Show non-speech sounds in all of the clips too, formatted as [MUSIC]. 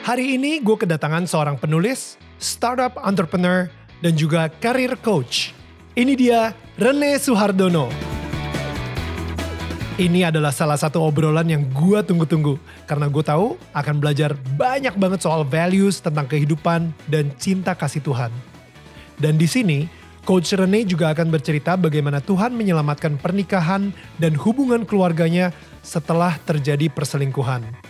Hari ini gue kedatangan seorang penulis, startup entrepreneur, dan juga career coach. Ini dia Rene Suhardono. Ini adalah salah satu obrolan yang gue tunggu-tunggu. Karena gue tahu akan belajar banyak banget soal values tentang kehidupan dan cinta kasih Tuhan. Dan di sini, Coach Rene juga akan bercerita bagaimana Tuhan menyelamatkan pernikahan dan hubungan keluarganya setelah terjadi perselingkuhan.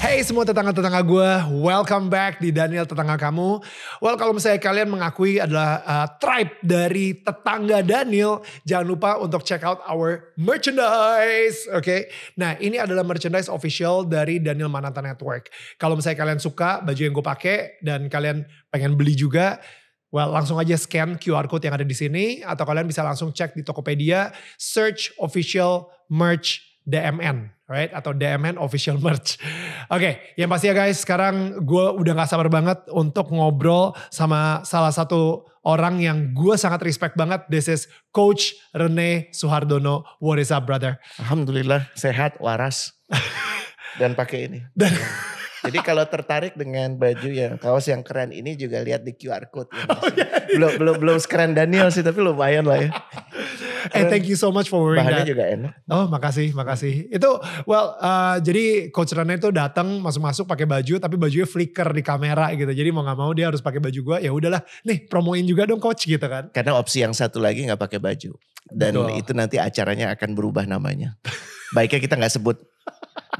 Hey semua tetangga-tetangga gue, welcome back di Daniel Tetangga Kamu. Well kalau misalnya kalian mengakui adalah uh, tribe dari tetangga Daniel, jangan lupa untuk check out our merchandise, oke? Okay? Nah ini adalah merchandise official dari Daniel Mananta Network. Kalau misalnya kalian suka baju yang gue pakai dan kalian pengen beli juga, Well, langsung aja scan QR code yang ada di sini atau kalian bisa langsung cek di Tokopedia, search official merch DMN right? Atau DMN official [LAUGHS] merch. Oke, okay, yang pasti ya guys, sekarang gue udah gak sabar banget untuk ngobrol sama salah satu orang yang gue sangat respect banget. This is Coach Rene Suhardono. What is up brother? Alhamdulillah, sehat, waras. [LAUGHS] Dan pakai ini. Dan, jadi kalau tertarik dengan baju yang kaos yang keren ini juga lihat di QR code. Ya, oh, yeah. Belum belum belum sekeren Daniel sih tapi lumayan lah ya. Eh hey, thank you so much for wearing Bahannya that. juga enak. Oh makasih makasih. Itu well uh, jadi coach Rana itu datang masuk-masuk pakai baju tapi bajunya flicker di kamera gitu. Jadi mau nggak mau dia harus pakai baju gua. Ya udahlah nih promoin juga dong coach gitu kan. Karena opsi yang satu lagi nggak pakai baju dan Betul. itu nanti acaranya akan berubah namanya. Baiknya kita nggak sebut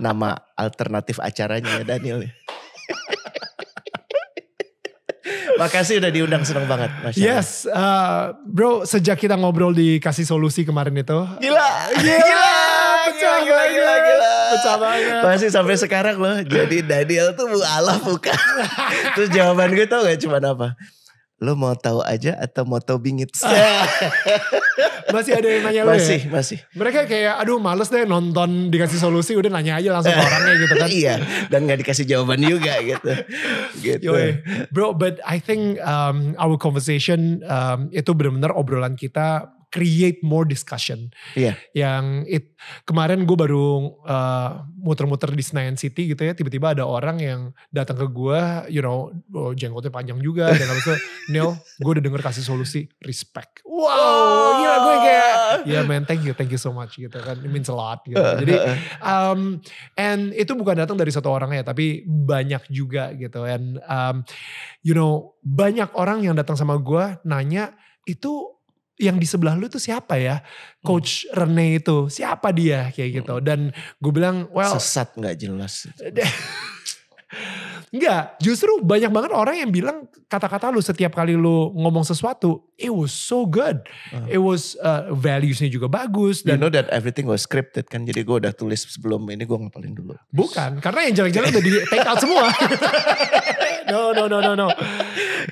nama alternatif acaranya ya Daniel. Makasih udah diundang seneng banget. Masya yes, uh, bro. Sejak kita ngobrol di kasih solusi kemarin itu. Gila, gila, gila, pecah gila, banget. gila, gila, pecah banget. Masih sampai sekarang loh. Jadi Daniel tuh alaf bukan. [LAUGHS] Terus jawaban gue tau gak cuman apa? Lo mau tahu aja atau mau tahu bingit? [LAUGHS] masih ada yang nanya lo ya? Masih, ya? masih. Mereka kayak aduh males deh nonton dikasih solusi udah nanya aja langsung [LAUGHS] orangnya gitu kan. iya, dan gak dikasih jawaban juga gitu. gitu. Yoi. Bro, but I think um, our conversation um, itu benar-benar obrolan kita create more discussion. Iya. Yang it kemarin gue baru uh, muter-muter di Senayan City gitu ya, tiba-tiba ada orang yang datang ke gue, you know, oh, jenggotnya panjang juga dan habis itu [LAUGHS] Neil, gue udah denger kasih solusi, respect. Wow, oh. gila gue kayak ya yeah, man, thank you, thank you so much gitu kan. It means a lot gitu. Uh, Jadi uh, uh. um, and itu bukan datang dari satu orang ya, tapi banyak juga gitu and um, you know, banyak orang yang datang sama gue nanya itu yang di sebelah lu itu siapa ya coach hmm. Rene itu siapa dia kayak gitu hmm. dan gue bilang well sesat gak jelas [LAUGHS] Enggak, justru banyak banget orang yang bilang kata-kata lu setiap kali lu ngomong sesuatu, it was so good. Uh. It was uh, valuesnya juga bagus. Dan, you know that everything was scripted kan, jadi gue udah tulis sebelum ini gue ngapalin dulu. Bukan, karena yang jalan-jalan udah di take out semua. [LAUGHS] no, no, no, no, no.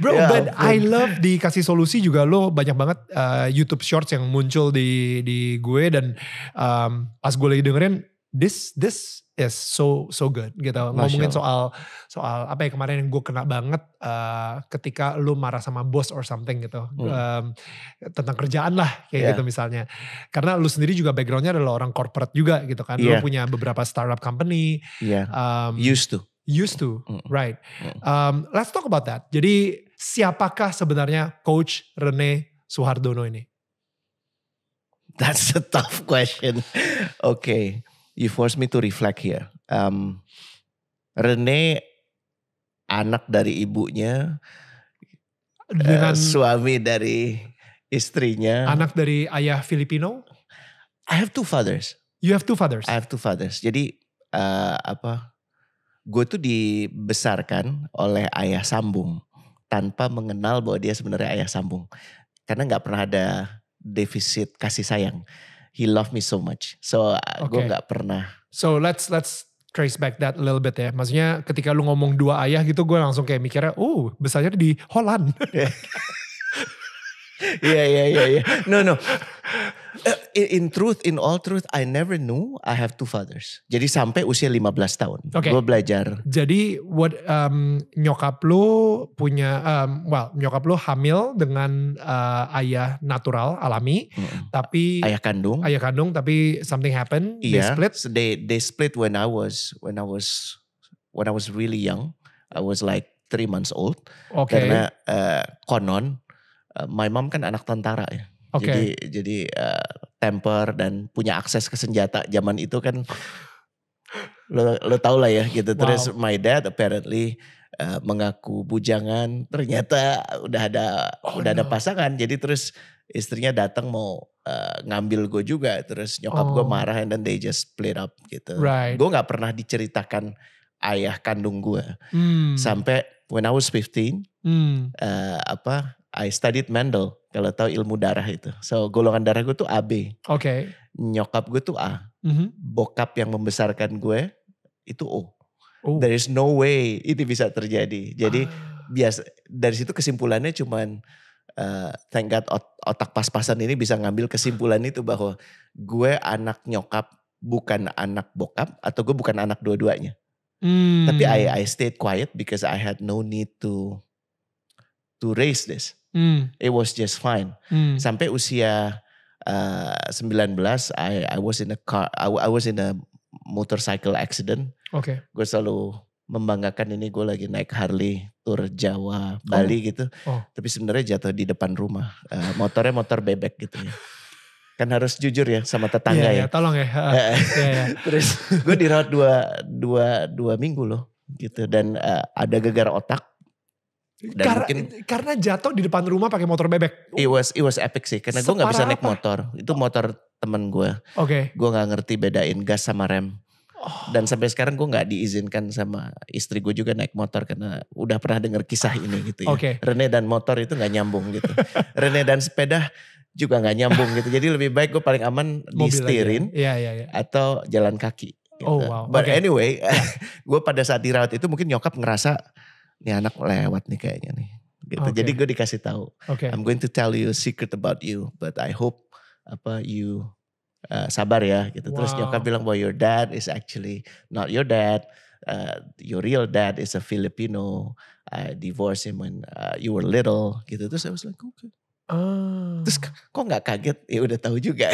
Bro, yeah, but I love dikasih solusi juga lo banyak banget uh, YouTube Shorts yang muncul di di gue dan um, pas gue lagi dengerin this this Yes, so so good gitu. Masya Ngomongin soal soal apa ya kemarin yang gue kena banget uh, ketika lu marah sama bos or something gitu hmm. um, tentang kerjaan lah kayak yeah. gitu iya. misalnya. Karena lu sendiri juga backgroundnya adalah orang corporate juga gitu kan. Yeah. Lu iya. punya beberapa startup company. Yeah. Iya. Um, used to. Used to, mm. right? Mm. Um, let's talk about that. Jadi siapakah sebenarnya Coach Rene Suhardono ini? That's a tough question. Oke. [LAUGHS] okay you force me to reflect here. Um, Rene anak dari ibunya, Dengan uh, suami dari istrinya, anak dari ayah Filipino. I have two fathers. You have two fathers. I have two fathers. Jadi uh, apa? Gue tuh dibesarkan oleh ayah sambung tanpa mengenal bahwa dia sebenarnya ayah sambung, karena nggak pernah ada defisit kasih sayang he loved me so much. So uh, okay. gue nggak pernah. So let's let's trace back that a little bit ya. Maksudnya ketika lu ngomong dua ayah gitu, gue langsung kayak mikirnya, oh besarnya di Holland. Yeah. [LAUGHS] Iya iya iya iya. No, no. Eh, in, truth, in all truth, I never knew I have two fathers. Jadi sampai usia 15 tahun, okay. gue belajar. Jadi what um, nyokap lu punya, um, well nyokap lu hamil dengan uh, ayah natural alami, hmm. tapi ayah kandung, ayah kandung, tapi something happened, yeah, they split. They they split when I was when I was when I was really young. I was like three months old. Okay. Karena uh, konon Eh, my mom kan anak tentara ya. Okay. Jadi jadi uh, temper dan punya akses ke senjata zaman itu kan lo lo tau lah ya gitu. Wow. Terus my dad apparently uh, mengaku bujangan, ternyata udah ada oh, udah no. ada pasangan. Jadi terus istrinya datang mau uh, ngambil gue juga. Terus nyokap oh. gue marah dan they just split up gitu. Right. Gue nggak pernah diceritakan ayah kandung gue. Hmm. Sampai when I was 15, hmm. uh, apa I studied Mendel kalau tahu ilmu darah itu. So golongan darah gue tuh AB. Oke. Okay. Nyokap gue tuh A. Mm-hmm. Bokap yang membesarkan gue itu O. Oh. There is no way itu bisa terjadi. Jadi ah. biasa dari situ kesimpulannya cuman uh, thank God otak pas-pasan ini bisa ngambil kesimpulan itu bahwa gue anak nyokap bukan anak bokap atau gue bukan anak dua-duanya. Hmm. Tapi I I stayed quiet because I had no need to to raise this. Mm. It was just fine. Mm. Sampai usia uh, belas, I I was in a car I, I was in a motorcycle accident. Oke. Okay. Gue selalu membanggakan ini gue lagi naik Harley tour Jawa Bali oh. gitu. Oh. Tapi sebenarnya jatuh di depan rumah. Uh, motornya motor bebek gitu ya. Kan harus jujur ya sama tetangga yeah, iya, ya. Yeah, tolong ya. Uh, yeah, yeah. Terus gue dirawat dua, dua, dua minggu loh gitu. Dan uh, ada gegar otak dan karena, mungkin, karena jatuh di depan rumah pakai motor bebek. It was it was epic sih, karena gue nggak bisa naik motor. Itu motor temen gue. Oke. Okay. Gue nggak ngerti bedain gas sama rem. Oh. Dan sampai sekarang gue nggak diizinkan sama istri gue juga naik motor karena udah pernah dengar kisah ini gitu ya. Okay. Rene dan motor itu nggak nyambung gitu. [LAUGHS] Rene dan sepeda juga nggak nyambung gitu. Jadi lebih baik gue paling aman Mobil di steerin ya, ya, iya. atau jalan kaki. Gitu. Oh wow. But okay. anyway, ya. [LAUGHS] gue pada saat dirawat itu mungkin nyokap ngerasa ini anak lewat nih kayaknya nih. Gitu. Okay. Jadi gue dikasih tahu. Okay. I'm going to tell you a secret about you, but I hope apa you uh, sabar ya gitu. Wow. Terus nyokap bilang bahwa your dad is actually not your dad. Uh, your real dad is a Filipino. I divorced him when uh, you were little gitu. Terus I was like, okay. Ah. Terus kok nggak kaget? Ya udah tahu juga.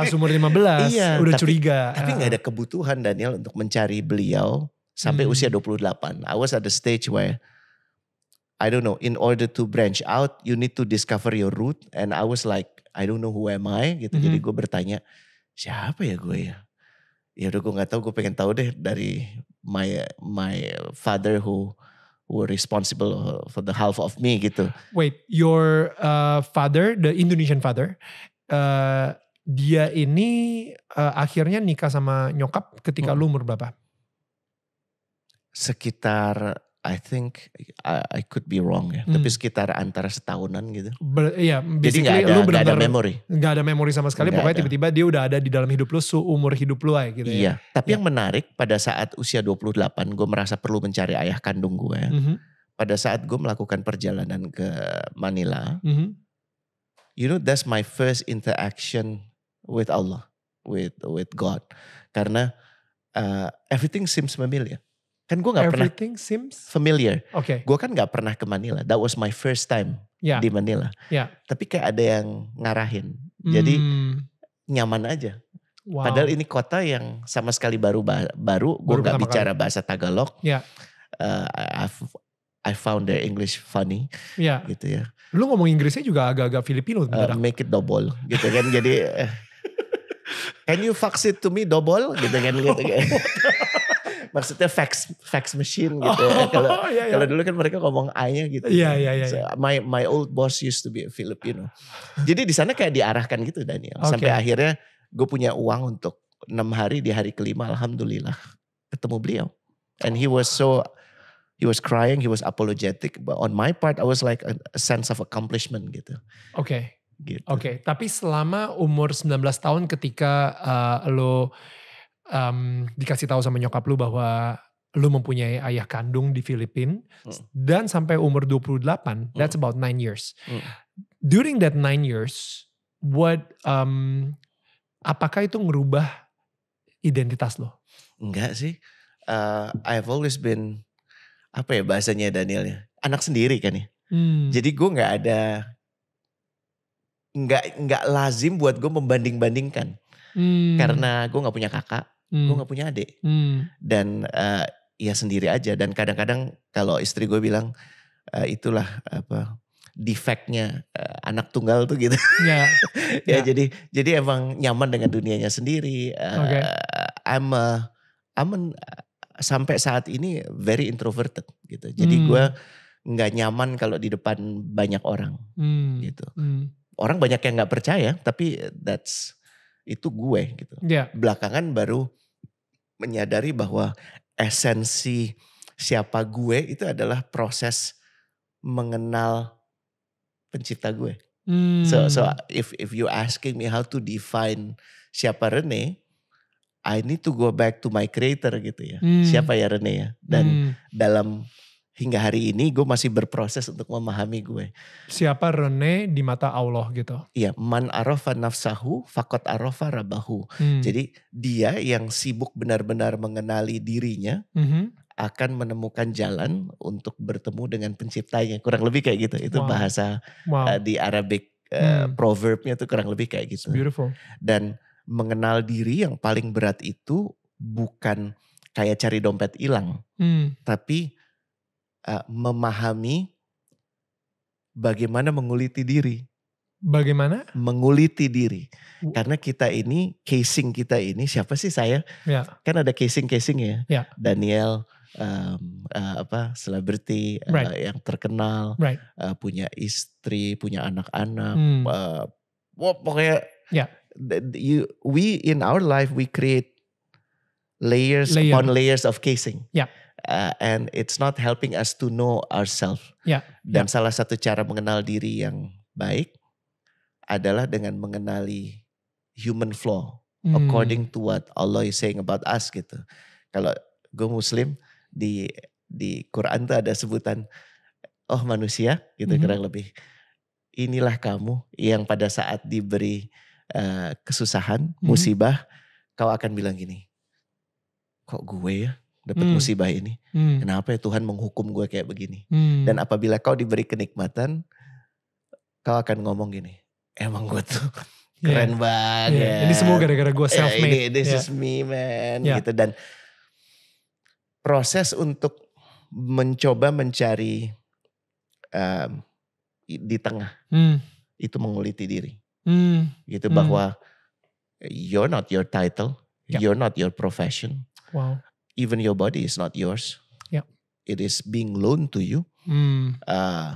Pas umur 15 iya, udah tapi, curiga. Tapi nggak ada kebutuhan Daniel untuk mencari beliau sampai mm. usia 28. I was at the stage where I don't know, in order to branch out, you need to discover your root. And I was like, I don't know who am I gitu. Mm -hmm. Jadi gue bertanya, siapa ya gue ya? Ya udah gue gak tahu, gue pengen tahu deh dari my my father who were responsible for the half of me gitu. Wait, your uh, father, the Indonesian father, uh, dia ini uh, akhirnya nikah sama nyokap ketika hmm. lu umur berapa? sekitar I think I, I could be wrong ya, hmm. tapi sekitar antara setahunan gitu. Ber, iya, jadi nggak ada, lu bener -bener, gak ada memory nggak ada memory sama sekali. Gak pokoknya tiba-tiba dia udah ada di dalam hidup lu seumur hidup lu aja gitu. Ya. Iya, ya. tapi yang menarik pada saat usia 28 gue merasa perlu mencari ayah kandung gue. Ya. Mm -hmm. Pada saat gue melakukan perjalanan ke Manila, mm -hmm. you know that's my first interaction with Allah, with with God, karena uh, everything seems familiar Kan gue gak Everything pernah seems familiar. Oke. Okay. Gue kan gak pernah ke Manila. That was my first time yeah. di Manila. Yeah. Tapi kayak ada yang ngarahin. Hmm. Jadi nyaman aja. Wow. Padahal ini kota yang sama sekali baru baru gue nggak bicara kali. bahasa Tagalog. Yeah. Uh, I found the English funny. Yeah. Gitu ya. Lu ngomong Inggrisnya juga agak-agak Filipino. Uh, make it double gitu kan. Jadi eh, can you fax it to me double gitu kan gitu kan. [LAUGHS] maksudnya fax fax machine gitu. Ya. Oh, ya. Kalau oh, [LAUGHS] iya. iya. dulu kan mereka ngomong ayah gitu. Iya kan. iya iya, iya. My my old boss used to be a Filipino. Jadi di sana kayak diarahkan gitu Daniel. Okay. Sampai akhirnya gue punya uang untuk enam hari di hari kelima alhamdulillah ketemu beliau. And he was so he was crying, he was apologetic. But on my part I was like a, a sense of accomplishment gitu. Oke. Okay. Gitu. Oke, okay. tapi selama umur 19 tahun ketika uh, lo um, dikasih tahu sama nyokap lu bahwa lu mempunyai ayah kandung di Filipina mm. dan sampai umur 28 mm. that's about 9 years. Mm. During that 9 years what um, apakah itu ngerubah identitas lo? Enggak sih. Uh, I've always been apa ya bahasanya Danielnya anak sendiri kan ya. Hmm. Jadi gue nggak ada nggak nggak lazim buat gue membanding bandingkan hmm. karena gue nggak punya kakak hmm. gue gak punya adik hmm. dan uh, ya sendiri aja dan kadang-kadang kalau istri gue bilang uh, itulah apa defectnya uh, anak tunggal tuh gitu ya, [LAUGHS] ya yeah. jadi jadi emang nyaman dengan dunianya sendiri uh, okay. I'm a, I'm a, sampai saat ini very introverted gitu jadi hmm. gue nggak nyaman kalau di depan banyak orang hmm. gitu hmm. orang banyak yang nggak percaya tapi that's itu gue gitu. Yeah. Belakangan baru menyadari bahwa esensi siapa gue itu adalah proses mengenal pencipta gue. Hmm. So so if if you asking me how to define siapa Rene, I need to go back to my creator gitu ya. Hmm. Siapa ya Rene ya? Dan hmm. dalam hingga hari ini gue masih berproses untuk memahami gue. Siapa Rene di mata Allah gitu? Iya, man arofa nafsahu fakot arofa rabahu. Hmm. Jadi dia yang sibuk benar-benar mengenali dirinya hmm. akan menemukan jalan untuk bertemu dengan penciptanya. Kurang lebih kayak gitu. Itu wow. bahasa wow. Uh, di Arabic uh, hmm. proverbnya itu kurang lebih kayak gitu. It's beautiful. Dan mengenal diri yang paling berat itu bukan kayak cari dompet hilang, hmm. tapi uh, memahami bagaimana menguliti diri. Bagaimana? Menguliti diri. Karena kita ini, casing kita ini, siapa sih saya? Ya. Kan ada casing-casing ya. ya. Daniel, um, uh, apa, selebriti uh, yang terkenal, right. uh, punya istri, punya anak-anak. Hmm. Uh, pokoknya, ya. you, we in our life we create layers Layer. upon layers of casing. Ya uh, and it's not helping us to know ourselves. Yeah. Dan yeah. salah satu cara mengenal diri yang baik adalah dengan mengenali human flaw mm. according to what Allah is saying about us gitu. Kalau gue muslim di di Quran tuh ada sebutan oh manusia gitu mm -hmm. kurang lebih. Inilah kamu yang pada saat diberi uh, kesusahan, mm musibah, kau akan bilang gini. Kok gue ya? dapat hmm. musibah ini. Hmm. Kenapa ya Tuhan menghukum gue kayak begini? Hmm. Dan apabila kau diberi kenikmatan, kau akan ngomong gini, emang gue tuh [LAUGHS] iya. keren yeah. banget. Yeah. Ini semua gara-gara gue eh, self made. Yeah, this yeah. is me man, yeah. gitu. Dan proses untuk mencoba mencari um, di tengah hmm. itu menguliti diri, hmm. gitu hmm. bahwa you're not your title, yeah. you're not your profession. Wow even your body is not yours. Yeah. It is being loaned to you. Mm. Uh,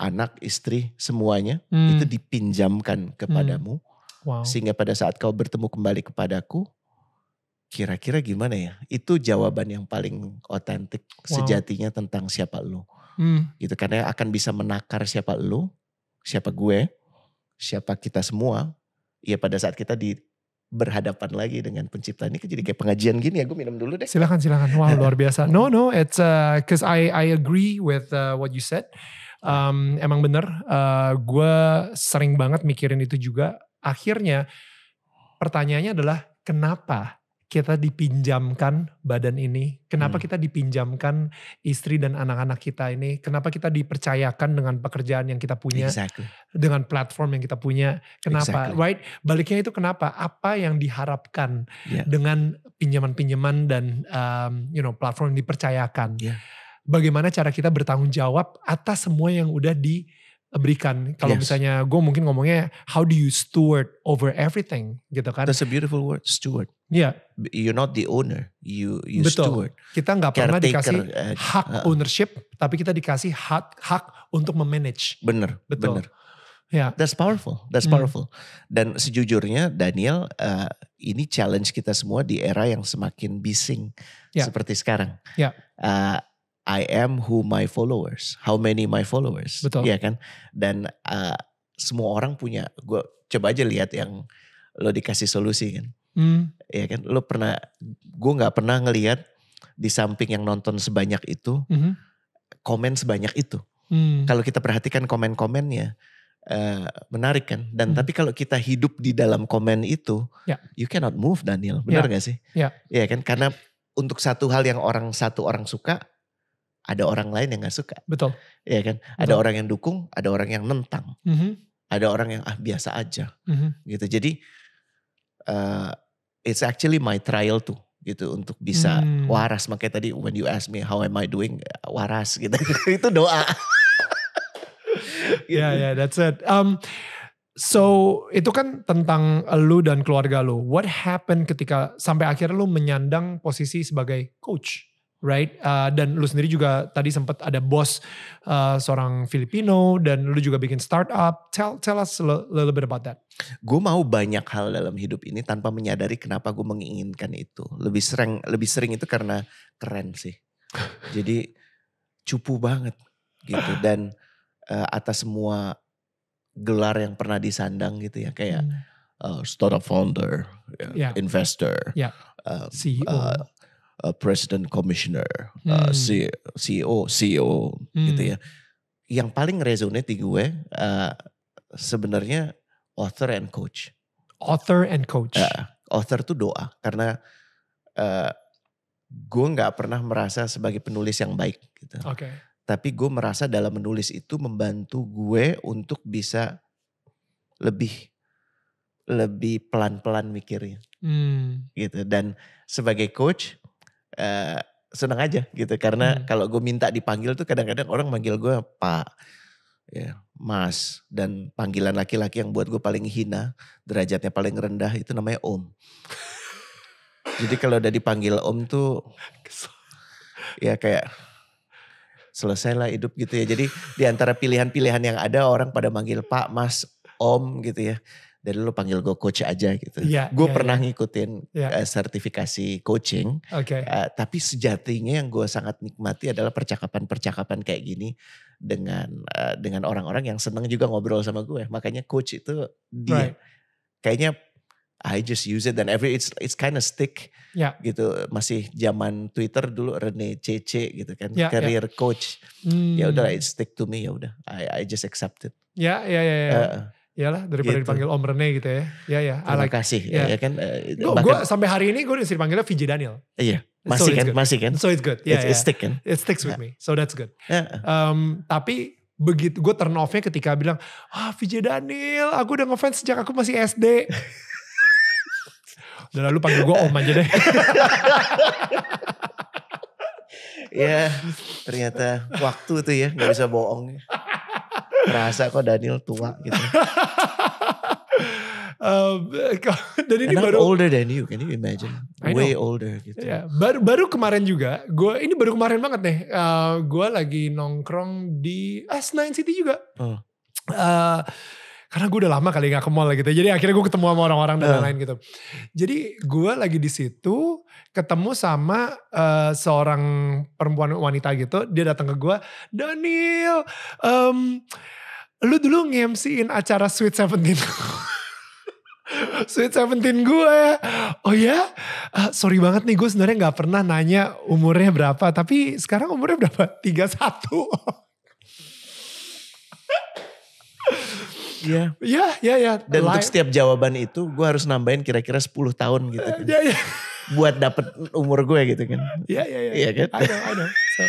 anak, istri, semuanya mm. itu dipinjamkan kepadamu. Mm. Wow. Sehingga pada saat kau bertemu kembali kepadaku, kira-kira gimana ya? Itu jawaban yang paling otentik wow. sejatinya tentang siapa lu. Hmm. Gitu karena akan bisa menakar siapa lu, siapa gue, siapa kita semua. Ya pada saat kita di berhadapan lagi dengan pencipta ini kan jadi kayak pengajian gini ya gue minum dulu deh silakan silakan wow [LAUGHS] luar biasa no no it's because uh, I I agree with uh, what you said um, emang bener uh, gue sering banget mikirin itu juga akhirnya pertanyaannya adalah kenapa kita dipinjamkan badan ini? Kenapa hmm. kita dipinjamkan istri dan anak-anak kita ini? Kenapa kita dipercayakan dengan pekerjaan yang kita punya? Exactly. Dengan platform yang kita punya? Kenapa? Exactly. Right? Baliknya itu kenapa? Apa yang diharapkan yeah. dengan pinjaman-pinjaman dan um, you know platform yang dipercayakan? Yeah. Bagaimana cara kita bertanggung jawab atas semua yang udah di berikan. Kalau yes. misalnya gue mungkin ngomongnya how do you steward over everything gitu kan. That's a beautiful word, steward. Iya. Yeah. You're not the owner, you you Betul. steward. Kita nggak pernah dikasih uh, hak uh, ownership, tapi kita dikasih hak hak untuk memanage. Bener, Betul. bener. Yeah. That's powerful, that's hmm. powerful. Dan sejujurnya Daniel, uh, ini challenge kita semua di era yang semakin bising yeah. seperti sekarang. Yeah. Ya. I am who my followers, how many my followers. Betul. Iya kan? Dan uh, semua orang punya, gue coba aja lihat yang lo dikasih solusi kan. Hmm. Iya kan? Lo pernah, gue nggak pernah ngelihat di samping yang nonton sebanyak itu, -hmm. komen sebanyak itu. Hmm. Kalau kita perhatikan komen-komennya, uh, menarik kan. Dan hmm. tapi kalau kita hidup di dalam komen itu, yeah. you cannot move Daniel, benar yeah. gak sih? Ya. Iya yeah, kan? Karena untuk satu hal yang orang satu orang suka, ada orang lain yang gak suka. Betul. Iya kan? Betul. Ada orang yang dukung, ada orang yang nentang. Mm -hmm. Ada orang yang ah biasa aja. Mm -hmm. Gitu. Jadi uh, it's actually my trial tuh gitu untuk bisa hmm. waras makanya tadi when you ask me how am I doing eh, waras gitu [LAUGHS] itu doa gitu. [LAUGHS] yeah yeah that's it um so itu kan tentang lu dan keluarga lu what happened ketika sampai akhirnya lu menyandang posisi sebagai coach right? Uh, dan lu sendiri juga tadi sempat ada bos uh, seorang Filipino dan lu juga bikin startup. Tell tell us a little bit about that. Gue mau banyak hal dalam hidup ini tanpa menyadari kenapa gue menginginkan itu. Lebih sering lebih sering itu karena keren sih. [LAUGHS] Jadi cupu banget gitu dan uh, atas semua gelar yang pernah disandang gitu ya kayak hmm. uh, startup founder, yeah. Ya. investor, yeah. Um, CEO. Uh, uh, president commissioner, uh, hmm. uh, CEO, CEO hmm. gitu ya. Yang paling resonate di gue uh, sebenarnya author and coach. Author and coach. Uh, author tuh doa karena uh, gue nggak pernah merasa sebagai penulis yang baik gitu. Oke. Okay. Tapi gue merasa dalam menulis itu membantu gue untuk bisa lebih lebih pelan-pelan mikirnya. Hmm. Gitu dan sebagai coach Eh, seneng senang aja gitu karena hmm. kalau gue minta dipanggil tuh kadang-kadang orang manggil gue pak ya mas dan panggilan laki-laki yang buat gue paling hina derajatnya paling rendah itu namanya om jadi kalau udah dipanggil om tuh ya kayak selesai lah hidup gitu ya jadi diantara pilihan-pilihan yang ada orang pada manggil pak mas om gitu ya dari lu panggil gue coach aja gitu. Yeah, gue yeah, pernah yeah. ngikutin yeah. Iya. sertifikasi coaching. Okay. Uh, eh, tapi sejatinya yang gue sangat nikmati adalah percakapan-percakapan kayak gini dengan uh, dengan orang-orang yang seneng juga ngobrol sama gue. Makanya coach itu dia right. kayaknya I just use it and every it's it's kind of stick yeah. gitu masih zaman Twitter dulu Rene CC gitu kan yeah, ya. career yeah. coach hmm. ya udah hmm. it stick to me ya udah I I just accept it ya ya ya, ya. Iyalah daripada gitu. dipanggil Om Rene gitu ya. Ya ya. Terima like, kasih. Ya, ya kan. Uh, eh, gue sampai hari ini gue masih dipanggilnya Vijay Daniel. Iya. Masih so kan, masih kan. So it's good. Yeah, it's, yeah. It iya. stick kan. It sticks with yeah. me. So that's good. Yeah. Um, tapi begitu gue turn off-nya ketika bilang, ah Vijay Daniel, aku udah ngefans sejak aku masih SD. [LAUGHS] Dan lalu panggil gue Om aja deh. [LAUGHS] ya ternyata waktu itu ya gak bisa bohong. Ya. Rasa kok Daniel tua gitu. [LAUGHS] Um, dan ini baru older than you, can you imagine? Way older gitu. Yeah. Baru baru kemarin juga, gue ini baru kemarin banget nih, uh, gue lagi nongkrong di ah, Nine City juga. Oh. Uh, karena gue udah lama kali gak ke mall gitu. Jadi akhirnya gue ketemu sama orang-orang dan eh. lain-lain gitu. Jadi gue lagi di situ ketemu sama uh, seorang perempuan wanita gitu. Dia datang ke gue, Daniel, um, lu dulu ngemsiin acara Sweet Seventeen. [LAUGHS] Sweet Seventeen gue. Ya. Oh ya, uh, sorry banget nih gue sebenarnya nggak pernah nanya umurnya berapa, tapi sekarang umurnya berapa? 31. [LAUGHS] Iya. Iya, iya, iya. Dan untuk setiap jawaban itu gue harus nambahin kira-kira 10 tahun gitu. Eh, kan. Iya, kan. yeah, iya. Yeah. Buat dapet umur gue gitu kan. Iya, iya, iya. Iya kan? I know, I know. So.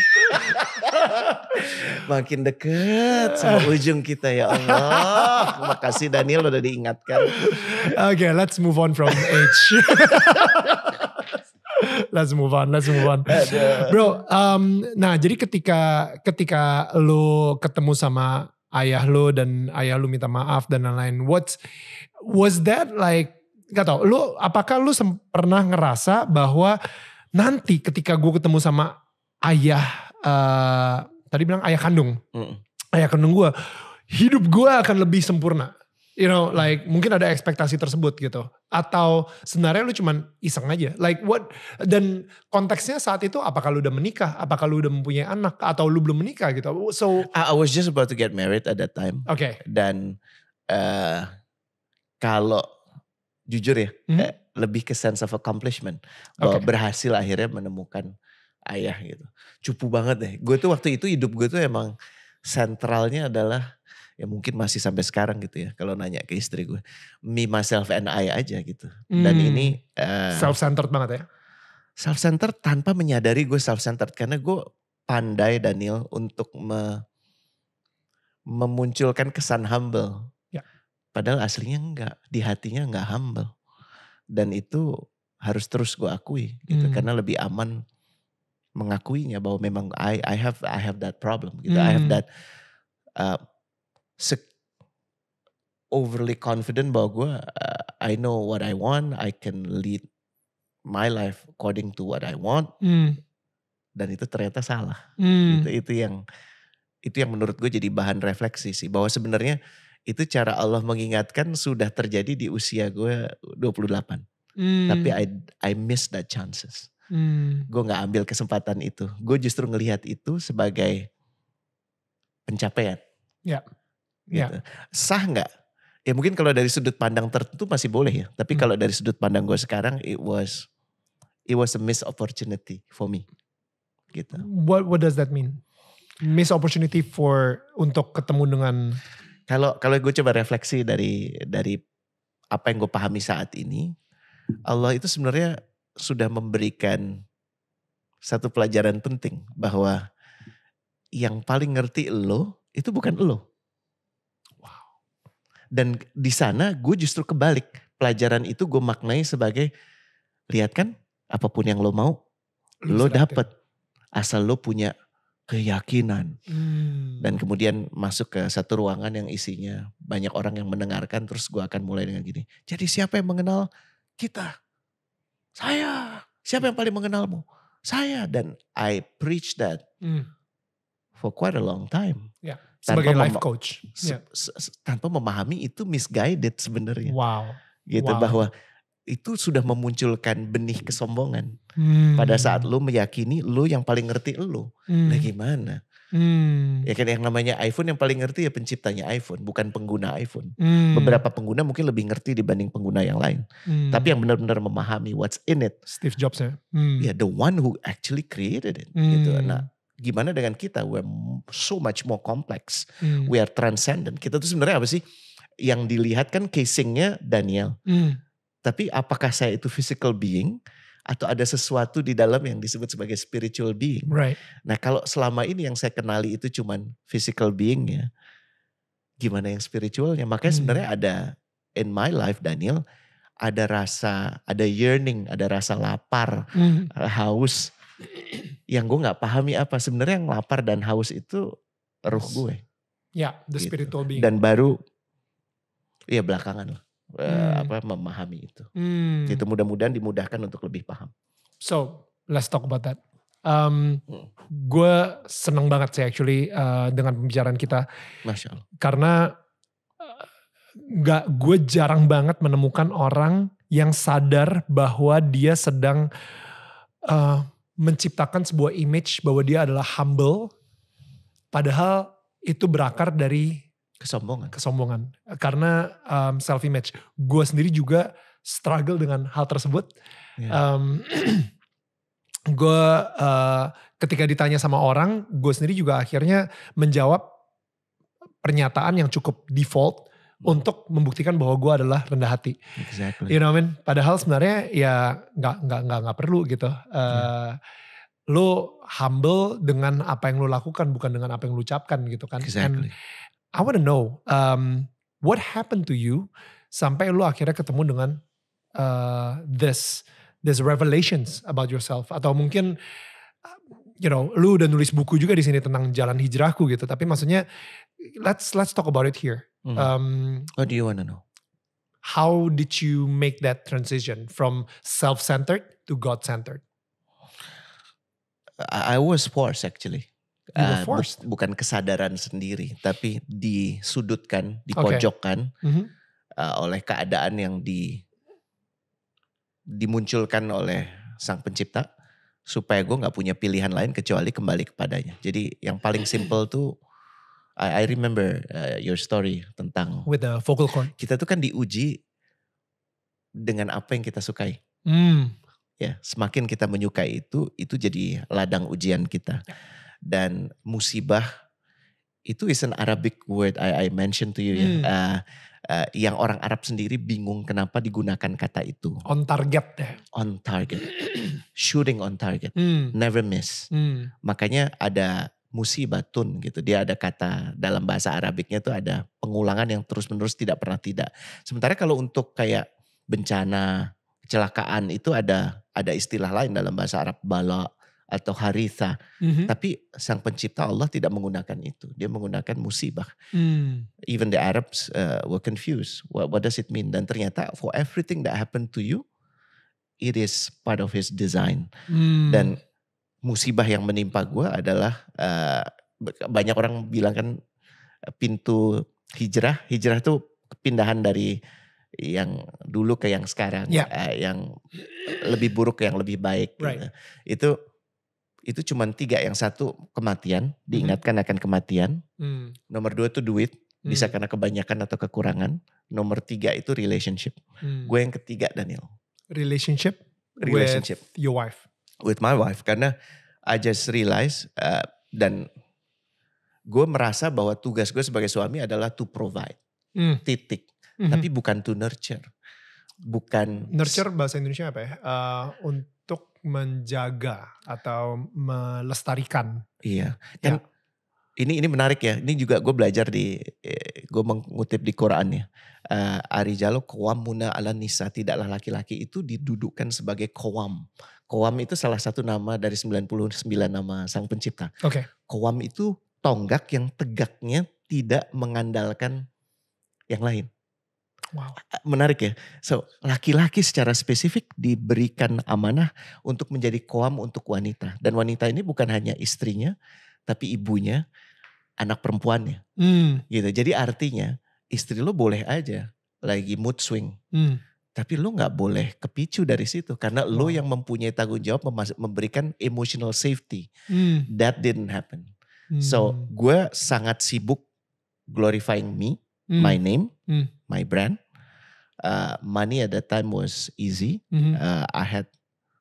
[LAUGHS] Makin deket sama ujung kita ya Allah. Makasih Daniel udah diingatkan. Oke, okay, let's move on from age. [LAUGHS] let's move on, let's move on. Bro, um, nah jadi ketika ketika lu ketemu sama ayah lu dan ayah lu minta maaf dan lain-lain. What was that like? Gak tau. Lu apakah lu pernah ngerasa bahwa nanti ketika gue ketemu sama ayah uh, tadi bilang ayah kandung, mm. ayah kandung gue, hidup gue akan lebih sempurna. You know, like mungkin ada ekspektasi tersebut gitu. Atau sebenarnya lu cuman iseng aja. Like what dan konteksnya saat itu apakah lu udah menikah, apakah lu udah mempunyai anak atau lu belum menikah gitu. So I, I was just about to get married at that time. Oke. Okay. Dan uh, kalau jujur ya, -hmm. eh, lebih ke sense of accomplishment bahwa okay. berhasil akhirnya menemukan ayah gitu. Cupu banget deh. Gue tuh waktu itu hidup gue tuh emang sentralnya adalah ya mungkin masih sampai sekarang gitu ya kalau nanya ke istri gue me myself and I aja gitu hmm. dan ini uh, hmm. eh, self centered banget ya self centered tanpa menyadari gue self centered karena gue pandai Daniel untuk me, memunculkan kesan humble ya. padahal aslinya enggak di hatinya enggak humble dan itu harus terus gue akui gitu hmm. karena lebih aman mengakuinya bahwa memang I I have I have that problem gitu. hmm. I have hmm. that uh, overly confident bahwa gue uh, I know what I want, I can lead my life according to what I want. Mm. Dan itu ternyata salah. Mm. Itu itu yang itu yang menurut gue jadi bahan refleksi sih bahwa sebenarnya itu cara Allah mengingatkan sudah terjadi di usia gue 28. Mm. Tapi I I miss that chances. Mm. Gue gak ambil kesempatan itu. Gue justru ngelihat itu sebagai pencapaian. Yeah Iya. Gitu. Ya. Sah nggak? Ya mungkin kalau dari sudut pandang tertentu masih boleh ya. Tapi hmm. kalau dari sudut pandang gue sekarang, it was it was a missed opportunity for me. Gitu. What what does that mean? Miss opportunity for untuk ketemu dengan kalau kalau gue coba refleksi dari dari apa yang gue pahami saat ini, Allah itu sebenarnya sudah memberikan satu pelajaran penting bahwa yang paling ngerti lo itu bukan lo. Dan di sana gue justru kebalik. Pelajaran itu gue maknai sebagai lihat kan apapun yang lo mau lo, lo dapet asal lo punya keyakinan hmm. dan kemudian masuk ke satu ruangan yang isinya banyak orang yang mendengarkan terus gue akan mulai dengan gini jadi siapa yang mengenal kita saya siapa yang paling mengenalmu saya dan I preach that hmm. for quite a long time yeah sebagai life coach ya. se se tanpa memahami itu misguided sebenarnya. Wow. Gitu wow. bahwa itu sudah memunculkan benih kesombongan. Hmm. Pada saat lu meyakini lu yang paling ngerti lu. Hmm. Nah gimana? Hmm. Ya kan yang namanya iPhone yang paling ngerti ya penciptanya iPhone, bukan pengguna iPhone. Hmm. Beberapa pengguna mungkin lebih ngerti dibanding pengguna yang lain. Hmm. Tapi yang benar-benar memahami what's in it. Steve Jobs ya. Hmm. Ya yeah, the one who actually created it gitu. hmm. gitu. Nah, Gimana dengan kita? We so much more complex. Hmm. We are transcendent. Kita tuh sebenarnya apa sih? Yang dilihat kan casingnya Daniel. Hmm. Tapi apakah saya itu physical being? atau ada sesuatu di dalam yang disebut sebagai spiritual being. Right. Nah kalau selama ini yang saya kenali itu cuman physical beingnya, gimana yang spiritualnya? Makanya hmm. sebenarnya ada in my life Daniel, ada rasa, ada yearning, ada rasa lapar, hmm. haus yang gue nggak pahami apa sebenarnya yang lapar dan haus itu ruh gue. Ya, the gitu. spiritual being. Dan baru ya belakangan lah eh, hmm. apa memahami itu. Hmm. Itu mudah-mudahan dimudahkan untuk lebih paham. So, let's talk about that. Um, hmm. gue seneng banget sih actually uh, dengan pembicaraan kita. Masya Allah. Karena uh, eh, gue jarang banget menemukan orang yang sadar bahwa dia sedang uh, menciptakan sebuah image bahwa dia adalah humble, padahal itu berakar dari kesombongan. Kesombongan. Karena um, self image. Gue sendiri juga struggle dengan hal tersebut. Yeah. Um, [CLEARS THROAT] gue uh, ketika ditanya sama orang, gue sendiri juga akhirnya menjawab pernyataan yang cukup default untuk membuktikan bahwa gue adalah rendah hati. Exactly. You know what I mean? Padahal sebenarnya ya nggak nggak nggak nggak perlu gitu. Uh, eh, yeah. Hmm. Lu humble dengan apa yang lo lakukan bukan dengan apa yang lu ucapkan gitu kan. Exactly. And I wanna know um, what happened to you sampai lo akhirnya ketemu dengan uh, this this revelations about yourself atau mungkin you know lu udah nulis buku juga di sini tentang jalan hijrahku gitu tapi maksudnya let's let's talk about it here Mm. Um, what do you want to know? How did you make that transition from self centered to God centered? I, was forced actually. Uh, bu bukan kesadaran sendiri, tapi disudutkan, dipojokkan okay. mm -hmm. uh, oleh keadaan yang di dimunculkan oleh sang pencipta supaya gue nggak punya pilihan lain kecuali kembali kepadanya. Jadi yang paling simple tuh I, I remember uh, your story tentang with the vocal cord. Kita tuh kan diuji dengan apa yang kita sukai. Mm. Ya, semakin kita menyukai itu, itu jadi ladang ujian kita. Ya. Dan musibah itu is an Arabic word I, I mentioned to you mm. ya. Hmm. Uh, uh, yang orang Arab sendiri bingung kenapa digunakan kata itu. On target deh. Ya. On target. Shooting on target. Mm. Never miss. Mm. Makanya ada musibatun gitu. Dia ada kata dalam bahasa Arabiknya itu ada pengulangan yang terus-menerus tidak pernah tidak. Sementara kalau untuk kayak bencana, kecelakaan itu ada ada istilah lain dalam bahasa Arab bala atau haritha. Mm -hmm. Tapi sang pencipta Allah tidak menggunakan itu. Dia menggunakan musibah. Mm. Even the Arabs uh, were confused. What, what does it mean? Dan ternyata for everything that happened to you, it is part of his design. Mm. Dan musibah yang menimpa gue adalah uh, banyak orang bilang kan pintu hijrah hijrah tuh pindahan dari yang dulu ke yang sekarang yeah. Ya. uh, yang lebih buruk ke yang lebih baik gitu. right. gitu. itu itu cuman tiga yang satu kematian hmm. diingatkan akan kematian mm. nomor dua itu duit mm. bisa karena kebanyakan atau kekurangan nomor tiga itu relationship mm. gue yang ketiga Daniel relationship relationship with your wife with my wife karena I just realize uh, dan gue merasa bahwa tugas gue sebagai suami adalah to provide mm. titik mm-hmm. tapi bukan to nurture bukan nurture bahasa Indonesia apa ya uh, untuk menjaga atau melestarikan iya ya. dan yeah. ini ini menarik ya ini juga gue belajar di eh, gue mengutip di Quran ya uh, Arijalo kawamuna ala nisa tidaklah laki-laki itu didudukkan sebagai kawam Koam itu salah satu nama dari 99 nama sang pencipta. Oke. Okay. Koam itu tonggak yang tegaknya tidak mengandalkan yang lain. Wow. Menarik ya. So, laki-laki secara spesifik diberikan amanah untuk menjadi koam untuk wanita. Dan wanita ini bukan hanya istrinya, tapi ibunya, anak perempuannya. Hmm. Gitu. Jadi artinya istri lo boleh aja lagi mood swing. Hmm tapi lu nggak boleh kepicu dari situ karena lu yang mempunyai tanggung jawab memberikan emotional safety. Hmm. That didn't happen. Hmm. So gue sangat sibuk glorifying me, hmm. my name, hmm. my brand. Uh, money at that time was easy. Hmm. Uh, I had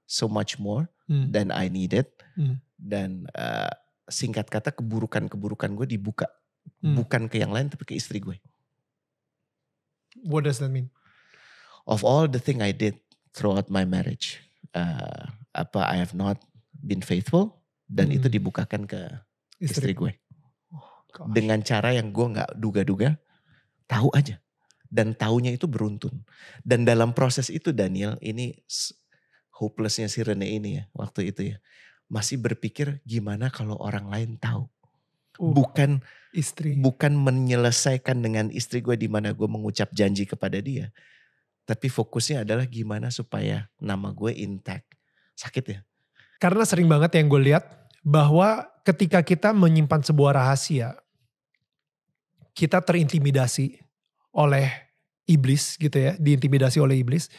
so much more hmm. than I needed. Hmm. Dan uh, singkat kata keburukan-keburukan gue dibuka, hmm. bukan ke yang lain tapi ke istri gue. What does that mean? of all the thing I did throughout my marriage, uh, apa I have not been faithful dan hmm. itu dibukakan ke istri, istri gue oh, dengan cara yang gue nggak duga-duga, tahu aja dan taunya itu beruntun dan dalam proses itu Daniel ini hopelessnya si Rene ini ya waktu itu ya masih berpikir gimana kalau orang lain tahu uh, bukan istri bukan menyelesaikan dengan istri gue di mana gue mengucap janji kepada dia tapi fokusnya adalah gimana supaya nama gue intact. Sakit ya? Karena sering banget yang gue lihat bahwa ketika kita menyimpan sebuah rahasia, kita terintimidasi oleh iblis gitu ya, diintimidasi oleh iblis.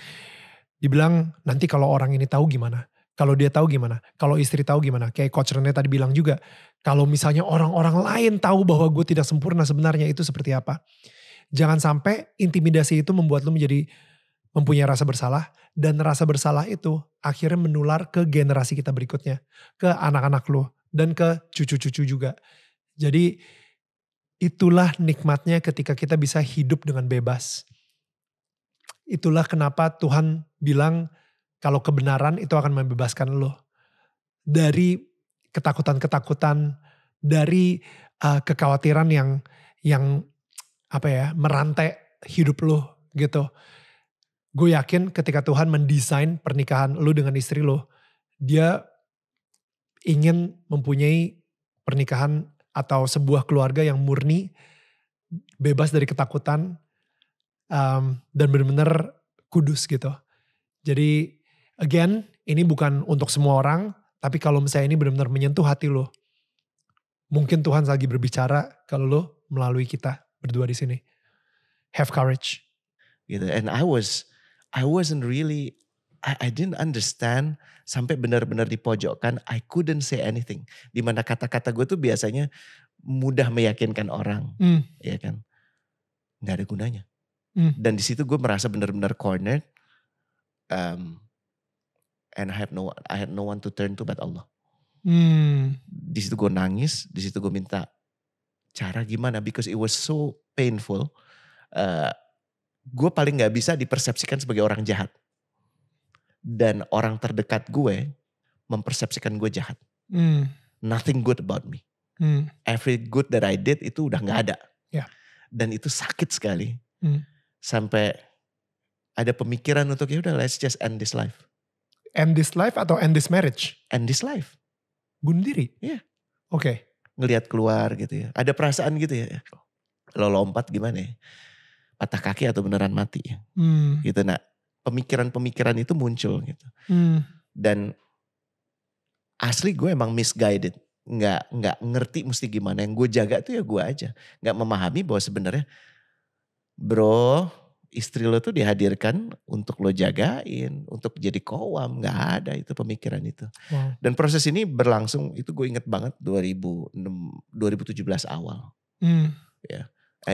Dibilang nanti kalau orang ini tahu gimana? Kalau dia tahu gimana? Kalau istri tahu gimana? Kayak Coach Rene tadi bilang juga, kalau misalnya orang-orang lain tahu bahwa gue tidak sempurna sebenarnya itu seperti apa. Jangan sampai intimidasi itu membuat lu menjadi mempunyai rasa bersalah dan rasa bersalah itu akhirnya menular ke generasi kita berikutnya, ke anak-anak lu dan ke cucu-cucu juga. Jadi itulah nikmatnya ketika kita bisa hidup dengan bebas. Itulah kenapa Tuhan bilang kalau kebenaran itu akan membebaskan lo dari ketakutan-ketakutan, dari uh, kekhawatiran yang yang apa ya, merantai hidup lo gitu gue yakin ketika Tuhan mendesain pernikahan lu dengan istri lo, dia ingin mempunyai pernikahan atau sebuah keluarga yang murni, bebas dari ketakutan, um, dan benar-benar kudus gitu. Jadi again, ini bukan untuk semua orang, tapi kalau misalnya ini benar-benar menyentuh hati lo, mungkin Tuhan lagi berbicara kalau lo melalui kita berdua di sini. Have courage. Gitu. And I was I wasn't really I, I didn't understand sampai benar-benar di pojokan I couldn't say anything dimana kata-kata gue tuh biasanya mudah meyakinkan orang mm. ya kan Gak ada gunanya mm. dan di situ gue merasa benar-benar cornered um, and I have no I had no one to turn to but Allah mm. di situ gue nangis di situ gue minta cara gimana because it was so painful uh, gue paling gak bisa dipersepsikan sebagai orang jahat dan orang terdekat gue mempersepsikan gue jahat mm. nothing good about me mm. every good that I did itu udah gak ada yeah. dan itu sakit sekali mm. sampai ada pemikiran untuk ya udah let's just end this life end this life atau end this marriage end this life bunuh diri ya yeah. oke okay. ngelihat keluar gitu ya ada perasaan gitu ya, ya. lo lompat gimana ya patah kaki atau beneran mati. Ya. Hmm. Gitu nah pemikiran-pemikiran itu muncul gitu. Hmm. Dan asli gue emang misguided nggak nggak ngerti mesti gimana yang gue jaga tuh ya gue aja nggak memahami bahwa sebenarnya bro istri lo tuh dihadirkan untuk lo jagain untuk jadi kowam nggak ada itu pemikiran itu wow. dan proses ini berlangsung itu gue inget banget 2006 2017 awal hmm. ya yeah.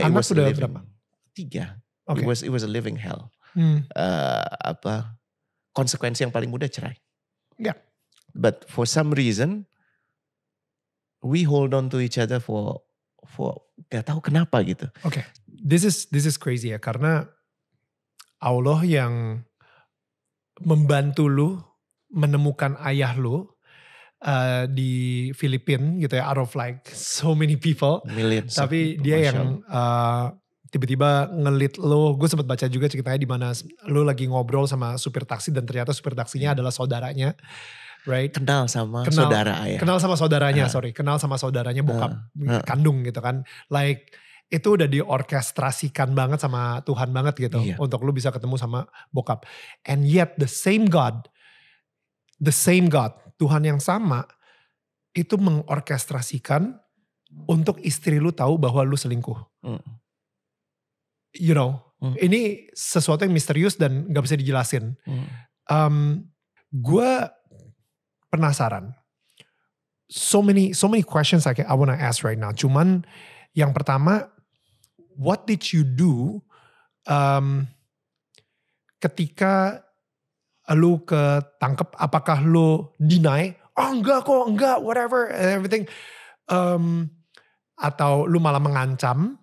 anak udah living. berapa tiga. Okay. It was it was a living hell. Hmm. Uh, apa konsekuensi yang paling mudah cerai. Yeah. But for some reason we hold on to each other for for gak tahu kenapa gitu. Okay. This is this is crazy ya karena Allah yang membantu lu menemukan ayah lu uh, di Filipina gitu ya out of like so many people. Millions. Tapi dia yang uh, tiba-tiba ngelit lo, gue sempat baca juga ceritanya di mana lo lagi ngobrol sama supir taksi dan ternyata supir taksinya hmm. adalah saudaranya, right? Kenal sama kenal, saudara ya. Kenal sama saudaranya, uh. sorry, kenal sama saudaranya bokap uh. Uh. kandung gitu kan, like itu udah diorkestrasikan banget sama Tuhan banget gitu yeah. untuk lu bisa ketemu sama bokap. And yet the same God, the same God, Tuhan yang sama itu mengorkestrasikan untuk istri lu tahu bahwa lu selingkuh. Mm you know hmm. ini sesuatu yang misterius dan gak bisa dijelasin. Hmm. Um, gue penasaran. So many so many questions I, I wanna ask right now. Cuman yang pertama, what did you do um, ketika lu ketangkep? Apakah lu deny? Oh enggak kok, enggak, whatever, everything. Um, atau lu malah mengancam?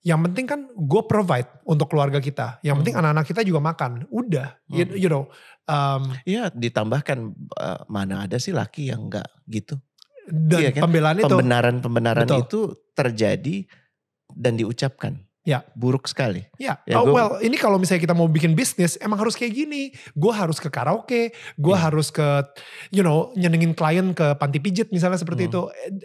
yang penting kan gue provide untuk keluarga kita. Yang hmm. penting anak-anak kita juga makan. Udah, hmm. you, you know. Um, iya, um, ditambahkan uh, mana ada sih laki yang enggak gitu. Dan iya kan? pembelaan itu. Pembenaran-pembenaran itu terjadi dan diucapkan. Ya. Buruk sekali. Ya. ya oh, gua... well, ini kalau misalnya kita mau bikin bisnis, emang harus kayak gini. Gue harus ke karaoke, gue hmm. Iya. harus ke, you know, nyenengin klien ke panti pijit misalnya seperti hmm. itu.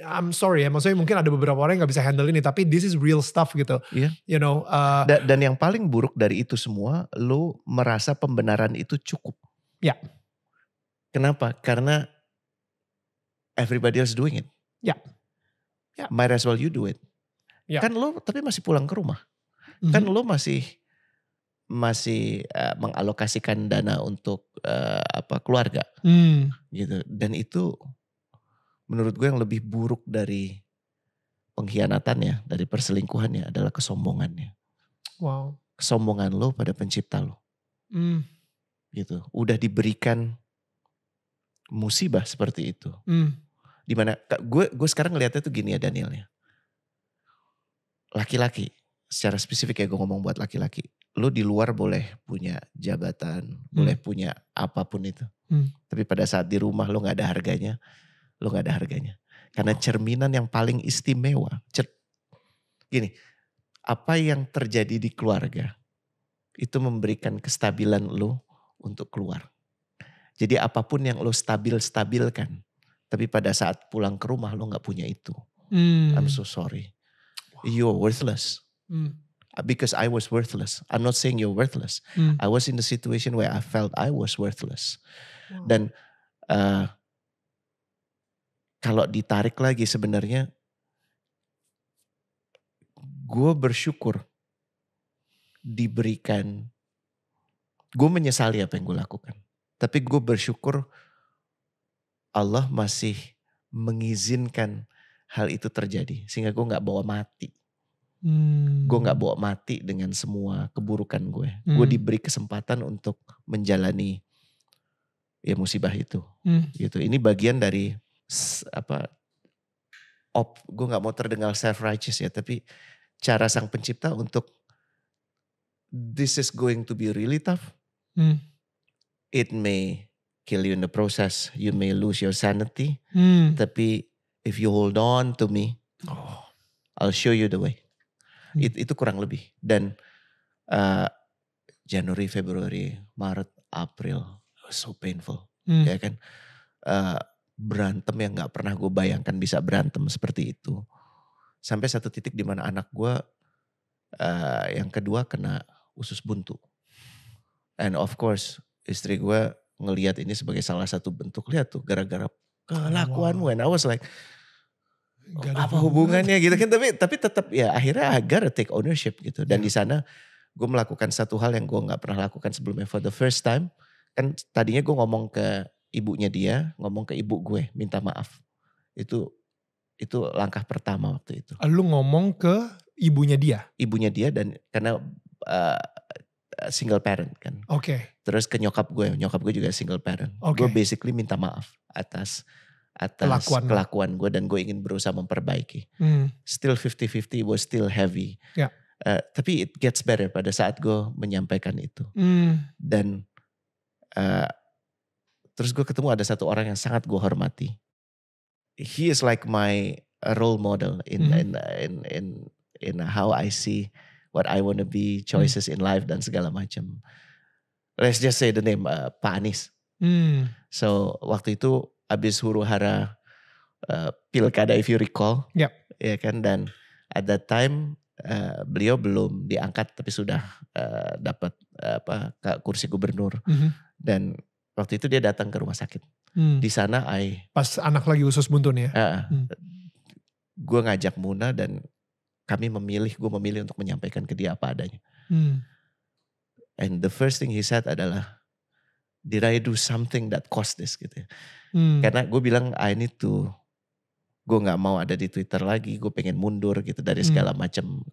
I'm sorry ya, maksudnya mungkin ada beberapa orang yang gak bisa handle ini, tapi this is real stuff gitu. Yeah. You know. Uh, da dan yang paling buruk dari itu semua, lo merasa pembenaran itu cukup. Ya. Kenapa? Karena everybody else doing it. Ya. Yeah. Might as well you do it. Ya. Kan lo tapi masih pulang ke rumah. Mm-hmm. Kan lo masih masih uh, mengalokasikan dana untuk uh, apa keluarga. Mm. Gitu. Dan itu menurut gue yang lebih buruk dari pengkhianatannya, dari perselingkuhannya adalah kesombongannya. Wow. Kesombongan lo pada pencipta lo. Mm. Gitu. Udah diberikan musibah seperti itu. Mm. Dimana gue gue sekarang ngelihatnya tuh gini ya Danielnya laki-laki secara spesifik ya gue ngomong buat laki-laki lu di luar boleh punya jabatan hmm. boleh punya apapun itu hmm. tapi pada saat di rumah lu nggak ada harganya lu nggak ada harganya karena oh. cerminan yang paling istimewa cer gini apa yang terjadi di keluarga itu memberikan kestabilan lu untuk keluar jadi apapun yang lu stabil stabilkan tapi pada saat pulang ke rumah lu nggak punya itu hmm. I'm so sorry you're worthless mm. because I was worthless. I'm not saying you're worthless. Mm. I was in the situation where I felt I was worthless. Wow. Dan uh, kalau ditarik lagi sebenarnya, gue bersyukur diberikan. Gue menyesali apa yang gue lakukan, tapi gue bersyukur Allah masih mengizinkan hal itu terjadi sehingga gue nggak bawa mati hmm. gue nggak bawa mati dengan semua keburukan gue hmm. gue diberi kesempatan untuk menjalani ya musibah itu hmm. gitu ini bagian dari apa op gue nggak mau terdengar self righteous ya tapi cara sang pencipta untuk this is going to be really tough hmm. it may kill you in the process you may lose your sanity hmm. tapi if you hold on to me, oh. I'll show you the way. Hmm. It, itu kurang lebih. Dan uh, Januari, Februari, Maret, April, so painful, hmm. ya kan? Uh, berantem yang nggak pernah gue bayangkan bisa berantem seperti itu. Sampai satu titik di mana anak gue uh, yang kedua kena usus buntu. And of course istri gue ngeliat ini sebagai salah satu bentuk lihat tuh gara-gara kelakuanmu and I was like Gak apa hubungannya gitu kan tapi tapi tetap ya akhirnya agar take ownership gitu dan yeah. di sana gue melakukan satu hal yang gue nggak pernah lakukan sebelumnya for the first time kan tadinya gue ngomong ke ibunya dia ngomong ke ibu gue minta maaf itu itu langkah pertama waktu itu. Ah, lu ngomong ke ibunya dia? Ibunya dia dan karena uh, Eh, single parent kan. Oke. Okay. Terus ke nyokap gue, nyokap gue juga single parent. Okay. Gue basically minta maaf atas atas kelakuan, kelakuan gue dan gue ingin berusaha memperbaiki. Hmm. Still 50-50 was still heavy. Yeah. Ya. Uh, tapi it gets better pada saat gue menyampaikan itu. Hmm. Dan uh, terus gue ketemu ada satu orang yang sangat gue hormati. He is like my role model in hmm. in in in in how I see what I wanna be, hmm. choices hmm. in life dan segala macam. Let's just say the name uh, Pak Anies. Hmm. So waktu itu abis huru hara uh, pilkada if you recall, yep. ya kan dan at that time Uh, beliau belum diangkat tapi sudah uh, dapat uh, apa kursi gubernur mm-hmm. dan waktu itu dia datang ke rumah sakit hmm. di sana I pas anak lagi usus buntu nih ya uh, hmm. gue ngajak Muna dan kami memilih, gue memilih untuk menyampaikan ke dia apa adanya. Hmm. And the first thing he said adalah, did I do something that cost this gitu ya. Hmm. Karena gue bilang I need to, gue gak mau ada di Twitter lagi, gue pengen mundur gitu dari hmm. segala macam.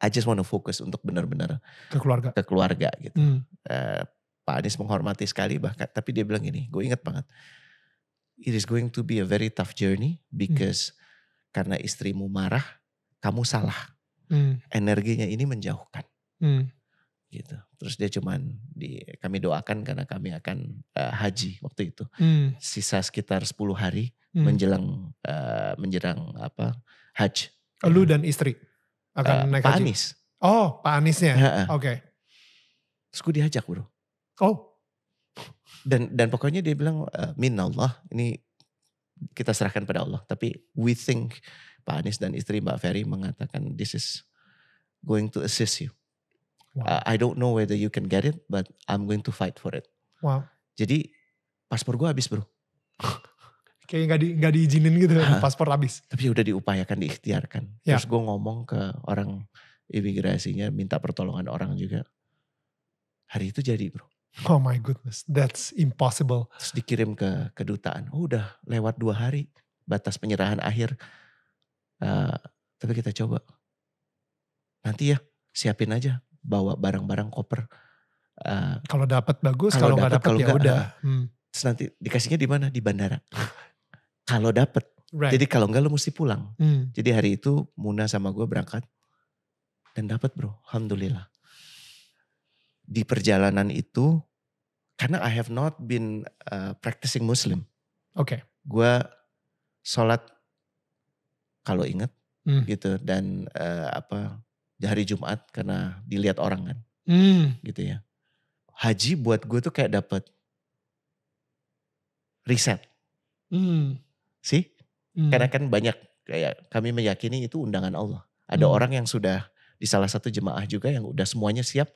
I just wanna focus untuk benar-benar ke keluarga. Ke keluarga gitu. Hmm. Uh, Pak Anies menghormati sekali bahkan, tapi dia bilang gini, gue inget banget. It is going to be a very tough journey hmm. because hmm. karena istrimu marah, kamu salah. Hmm. Energinya ini menjauhkan. Hmm. Gitu. Terus dia cuman di kami doakan karena kami akan uh, haji waktu itu. Hmm. Sisa sekitar 10 hari hmm. menjelang uh, menjelang apa? Haji. Oh, lu dan istri akan uh, naik Pak haji. Anis. Oh, Pak Anisnya, Oke. Okay. Terus gue diajak, Bro. Oh. Dan dan pokoknya dia bilang minallah, ini kita serahkan pada Allah, tapi we think Pak Anies dan istri Mbak Ferry mengatakan this is going to assist you. Wow. Uh, I don't know whether you can get it, but I'm going to fight for it. Wow. Jadi paspor gue habis bro. [LAUGHS] Kayak nggak di, gak diizinin gitu, uh, paspor habis. Tapi udah diupayakan, diikhtiarkan. Yeah. Terus gue ngomong ke orang imigrasinya, minta pertolongan orang juga. Hari itu jadi bro. Oh my goodness, that's impossible. Terus dikirim ke kedutaan, oh, udah lewat dua hari batas penyerahan akhir Eh, tapi kita coba. Nanti ya siapin aja bawa barang-barang koper. Uh, kalau dapat bagus, kalau nggak dapat ya gak, udah. Uh, hmm. Terus nanti dikasihnya di mana? Di bandara. [LAUGHS] kalau dapat. Right. Jadi kalau enggak lo mesti pulang. Hmm. Jadi hari itu Muna sama gue berangkat dan dapat bro, alhamdulillah. Di perjalanan itu karena I have not been uh, practicing Muslim. Oke. Okay. Gue sholat kalau inget hmm. gitu dan uh, apa hari Jumat karena dilihat orang kan hmm. gitu ya haji buat gue tuh kayak dapet riset hmm. sih hmm. karena kan banyak kayak kami meyakini itu undangan Allah ada hmm. orang yang sudah di salah satu jemaah juga yang udah semuanya siap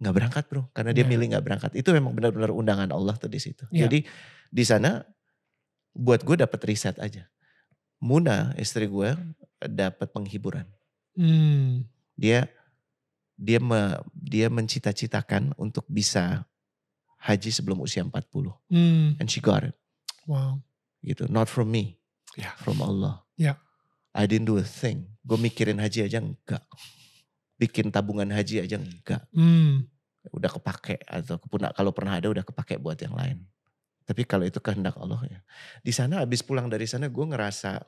nggak berangkat bro karena dia yeah. milih nggak berangkat itu memang benar-benar undangan Allah tuh di situ yeah. jadi di sana buat gue dapet riset aja Muna istri gue dapat penghiburan. Hmm. Dia dia me, dia mencita-citakan untuk bisa haji sebelum usia 40. Hmm. And she got it. Wow. Gitu, not from me. Yeah. From Allah. Yeah. I didn't do a thing. Gue mikirin haji aja enggak. Bikin tabungan haji aja enggak. Hmm. Udah kepake atau kepunak. kalau pernah ada udah kepake buat yang lain. Tapi kalau itu kehendak Allah ya. Di sana habis pulang dari sana gue ngerasa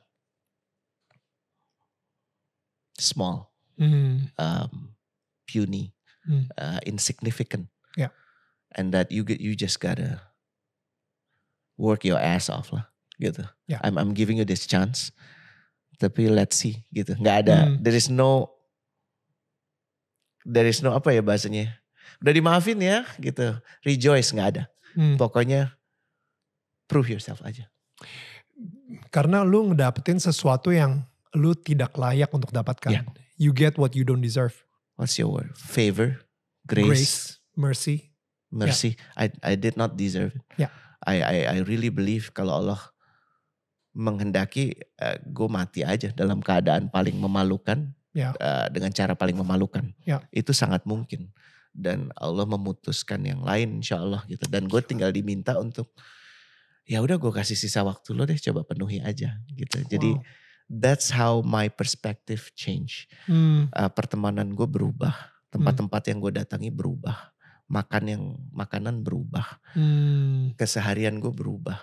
small, mm. um, puny, mm. uh, insignificant, yeah. and that you get you just gotta work your ass off lah gitu. Yeah. I'm I'm giving you this chance, tapi let's see gitu. Gak ada, mm. there is no, there is no apa ya bahasanya. Udah dimaafin ya gitu, rejoice nggak ada. Mm. Pokoknya prove yourself aja? Karena lu ngedapetin sesuatu yang lu tidak layak untuk dapatkan. Yeah. You get what you don't deserve. What's your word? Favor, grace, grace mercy. Mercy. Yeah. I I did not deserve Yeah. I I I really believe kalau Allah menghendaki uh, eh, gue mati aja dalam keadaan paling memalukan yeah. uh, dengan cara paling memalukan. Yeah. Itu sangat mungkin dan Allah memutuskan yang lain insya Allah gitu. Dan gue tinggal diminta untuk ya udah gue kasih sisa waktu lo deh coba penuhi aja gitu. Wow. Jadi that's how my perspective change. Hmm. Uh, pertemanan gue berubah, tempat-tempat yang gue datangi berubah, makan yang makanan berubah, hmm. keseharian gue berubah,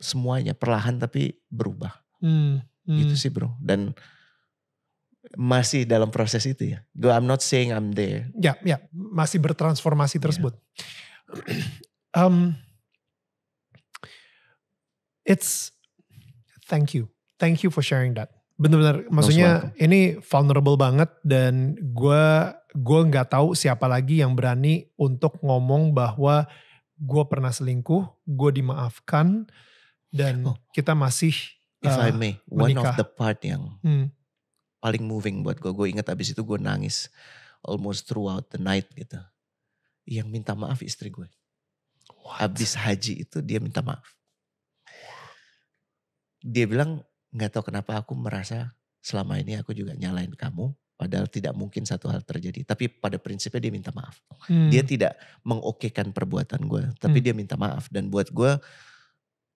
semuanya perlahan tapi berubah. Hmm. Hmm. Gitu sih bro. Dan masih dalam proses itu ya. Gue I'm not saying I'm there. Ya, ya, masih bertransformasi iya. tersebut. yeah. [CLEARS THROAT] um, it's thank you thank you for sharing that Benar-benar, maksudnya no ini vulnerable banget dan gue gue nggak tahu siapa lagi yang berani untuk ngomong bahwa gue pernah selingkuh gue dimaafkan dan oh. kita masih if I eh, may one of the part yang hmm. paling moving buat gue gue ingat abis itu gue nangis almost throughout the night gitu yang minta maaf istri gue What? abis haji itu dia minta maaf dia bilang nggak tahu kenapa aku merasa selama ini aku juga nyalain kamu padahal tidak mungkin satu hal terjadi tapi pada prinsipnya dia minta maaf hmm. dia tidak mengokekan perbuatan gue tapi hmm. dia minta maaf dan buat gue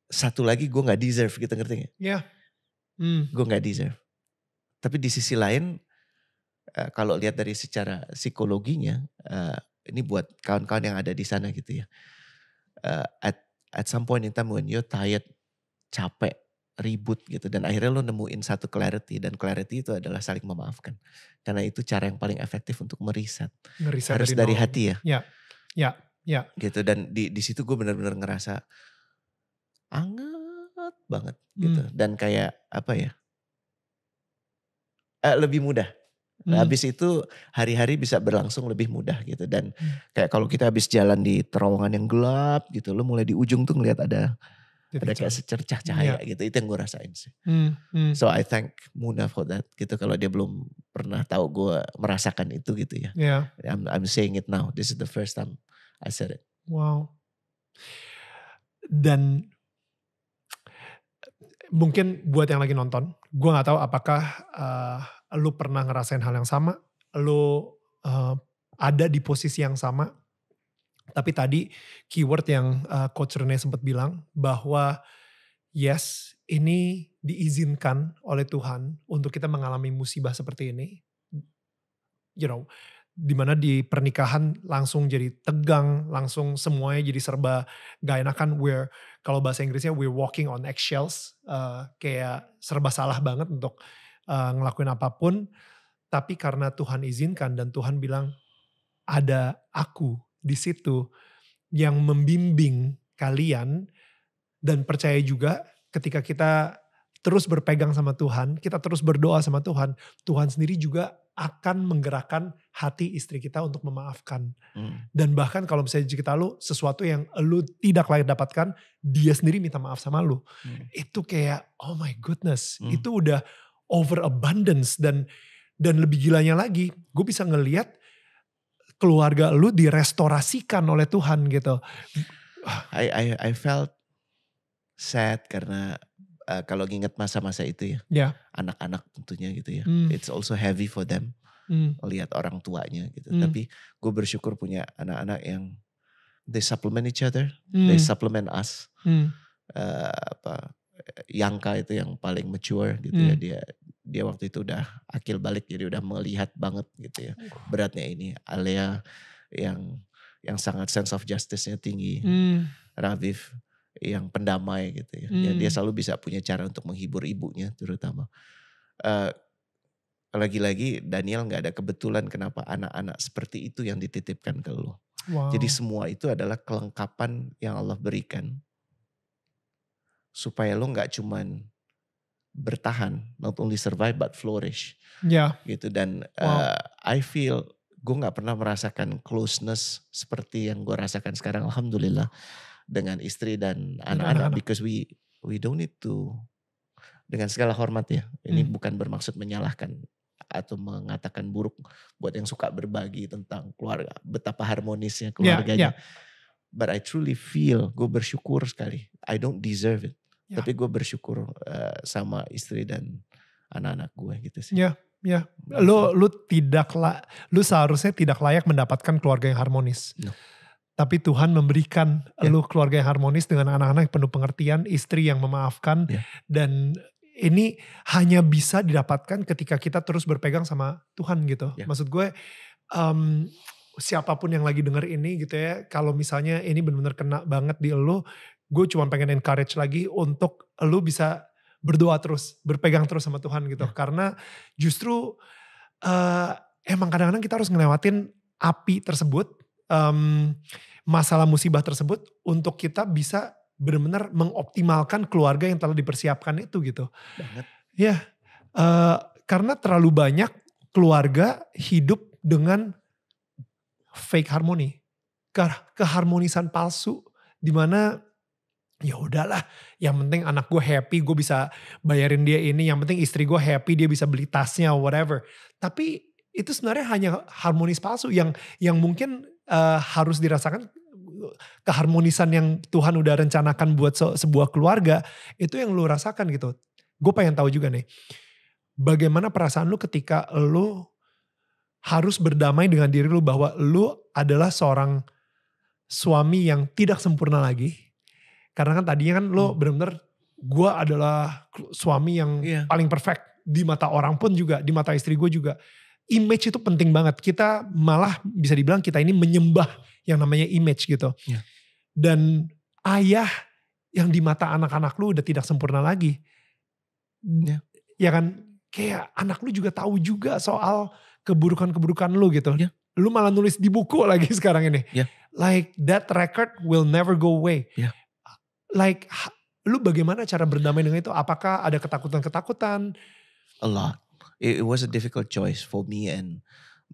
satu lagi gue nggak deserve gitu ngerti gak? Iya. Hmm. Gue nggak deserve. Tapi di sisi lain eh, kalau lihat dari secara psikologinya eh, ini buat kawan-kawan yang ada di sana gitu ya. Eh, at at some point in time when you're tired, capek, ribut gitu dan akhirnya lo nemuin satu clarity dan clarity itu adalah saling memaafkan karena itu cara yang paling efektif untuk meriset, Ngeriset harus dari, dari hati ya ya ya ya gitu dan di di situ gue benar-benar ngerasa anget banget gitu. hmm. gitu dan kayak apa ya eh, lebih mudah Nah, hmm. habis itu hari-hari bisa berlangsung lebih mudah gitu dan hmm. kayak kalau kita habis jalan di terowongan yang gelap gitu, lo mulai di ujung tuh ngeliat ada ada kayak secercah iya. cahaya yeah. gitu itu yang gue rasain sih mm, mm. so I thank Muna for that gitu kalau dia belum pernah tahu gue merasakan itu gitu ya yeah. I'm I'm saying it now this is the first time I said it wow dan mungkin buat yang lagi nonton gue nggak tahu apakah uh, lu pernah ngerasain hal yang sama lu uh, ada di posisi yang sama tapi tadi keyword yang uh, Coach Rene sempat bilang bahwa yes ini diizinkan oleh Tuhan untuk kita mengalami musibah seperti ini. You know, dimana di pernikahan langsung jadi tegang, langsung semuanya jadi serba gak enakan. We're kalau bahasa Inggrisnya we're walking on eggshells, uh, kayak serba salah banget untuk uh, ngelakuin apapun. Tapi karena Tuhan izinkan dan Tuhan bilang ada aku di situ yang membimbing kalian dan percaya juga ketika kita terus berpegang sama Tuhan, kita terus berdoa sama Tuhan, Tuhan sendiri juga akan menggerakkan hati istri kita untuk memaafkan. Hmm. Dan bahkan kalau misalnya kita lu sesuatu yang lu tidak layak dapatkan, dia sendiri minta maaf sama lu. Hmm. Itu kayak oh my goodness, hmm. itu udah over abundance dan dan lebih gilanya lagi, gue bisa ngeliat keluarga lu direstorasikan oleh Tuhan gitu. I I I felt sad karena uh, kalau nginget masa-masa itu ya, yeah. anak-anak tentunya gitu ya, mm. it's also heavy for them mm. lihat orang tuanya gitu. Mm. Tapi gue bersyukur punya anak-anak yang they supplement each other, mm. they hmm. supplement us. Mm. Uh, apa Yangka itu yang paling mature gitu mm. ya hmm. dia dia waktu itu udah akil balik jadi udah melihat banget gitu ya beratnya ini Alea yang yang sangat sense of justice-nya tinggi hmm. yang pendamai gitu ya. ya hmm. dia selalu bisa punya cara untuk menghibur ibunya terutama uh, lagi-lagi Daniel nggak ada kebetulan kenapa anak-anak seperti itu yang dititipkan ke lo wow. jadi semua itu adalah kelengkapan yang Allah berikan supaya lo nggak cuman bertahan, not only survive but flourish. Ya. Yeah. Gitu dan wow. uh, I feel gue nggak pernah merasakan closeness seperti yang gue rasakan sekarang, alhamdulillah dengan istri dan anak-anak because we we don't need to dengan segala hormat ya. Ini hmm. bukan bermaksud menyalahkan atau mengatakan buruk buat yang suka berbagi tentang keluarga, betapa harmonisnya ya, ya. keluarganya. Yeah, yeah. But I truly feel gue bersyukur sekali. I don't deserve it. Yeah. Tapi gue bersyukur uh, sama istri dan anak-anak gue gitu sih. Ya, ya. Lu lu tidak la, lu seharusnya tidak layak mendapatkan keluarga yang harmonis. No. Tapi Tuhan memberikan yeah. lu keluarga yang harmonis dengan anak-anak yang penuh pengertian, istri yang memaafkan yeah. dan ini hanya bisa didapatkan ketika kita terus berpegang sama Tuhan gitu. Yeah. Maksud gue um, siapapun yang lagi denger ini gitu ya, kalau misalnya ini benar-benar kena banget di lo, gue cuma pengen encourage lagi untuk lu bisa berdoa terus, berpegang terus sama Tuhan gitu. Yeah. Karena justru uh, emang kadang-kadang kita harus ngelewatin api tersebut, um, masalah musibah tersebut untuk kita bisa benar-benar mengoptimalkan keluarga yang telah dipersiapkan itu gitu. Banget. Ya, yeah. uh, karena terlalu banyak keluarga hidup dengan fake harmoni, keharmonisan palsu, dimana ya udahlah yang penting anak gue happy gue bisa bayarin dia ini yang penting istri gue happy dia bisa beli tasnya whatever tapi itu sebenarnya hanya harmonis palsu yang yang mungkin uh, harus dirasakan keharmonisan yang Tuhan udah rencanakan buat se sebuah keluarga itu yang lu rasakan gitu gue pengen tahu juga nih bagaimana perasaan lu ketika lu harus berdamai dengan diri lu bahwa lu adalah seorang suami yang tidak sempurna lagi karena kan tadinya kan lo hmm. bener-bener gue adalah suami yang yeah. paling perfect di mata orang pun juga, di mata istri gue juga. Image itu penting banget. Kita malah bisa dibilang kita ini menyembah yang namanya image gitu. Yeah. Dan ayah yang di mata anak-anak lu udah tidak sempurna lagi. Yeah. Ya kan, kayak anak lu juga tahu juga soal keburukan-keburukan lu gitu. Yeah. Lu malah nulis di buku [LAUGHS] lagi sekarang ini. Yeah. Like that record will never go away. Yeah like lu bagaimana cara berdamai dengan itu? Apakah ada ketakutan-ketakutan? A lot. It, it was a difficult choice for me and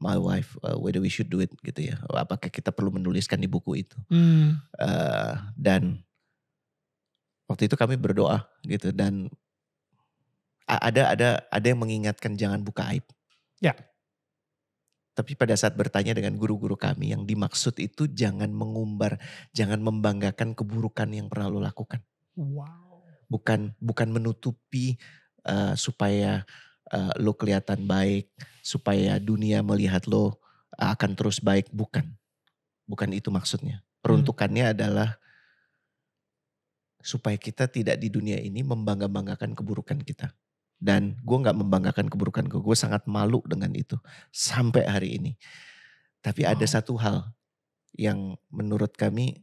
my wife uh, whether we should do it gitu ya. Apakah kita perlu menuliskan di buku itu? Hmm. Uh, dan waktu itu kami berdoa gitu dan ada ada ada yang mengingatkan jangan buka aib. Ya. Yeah tapi pada saat bertanya dengan guru-guru kami yang dimaksud itu jangan mengumbar, jangan membanggakan keburukan yang pernah lo lakukan. Wow. Bukan bukan menutupi uh, supaya uh, lo kelihatan baik, supaya dunia melihat lo eh, akan terus baik, bukan. Bukan itu maksudnya. Peruntukannya hmm. adalah supaya kita tidak di dunia ini membangga-banggakan keburukan kita dan gue nggak membanggakan keburukan gue gue sangat malu dengan itu sampai hari ini tapi ada satu hal yang menurut kami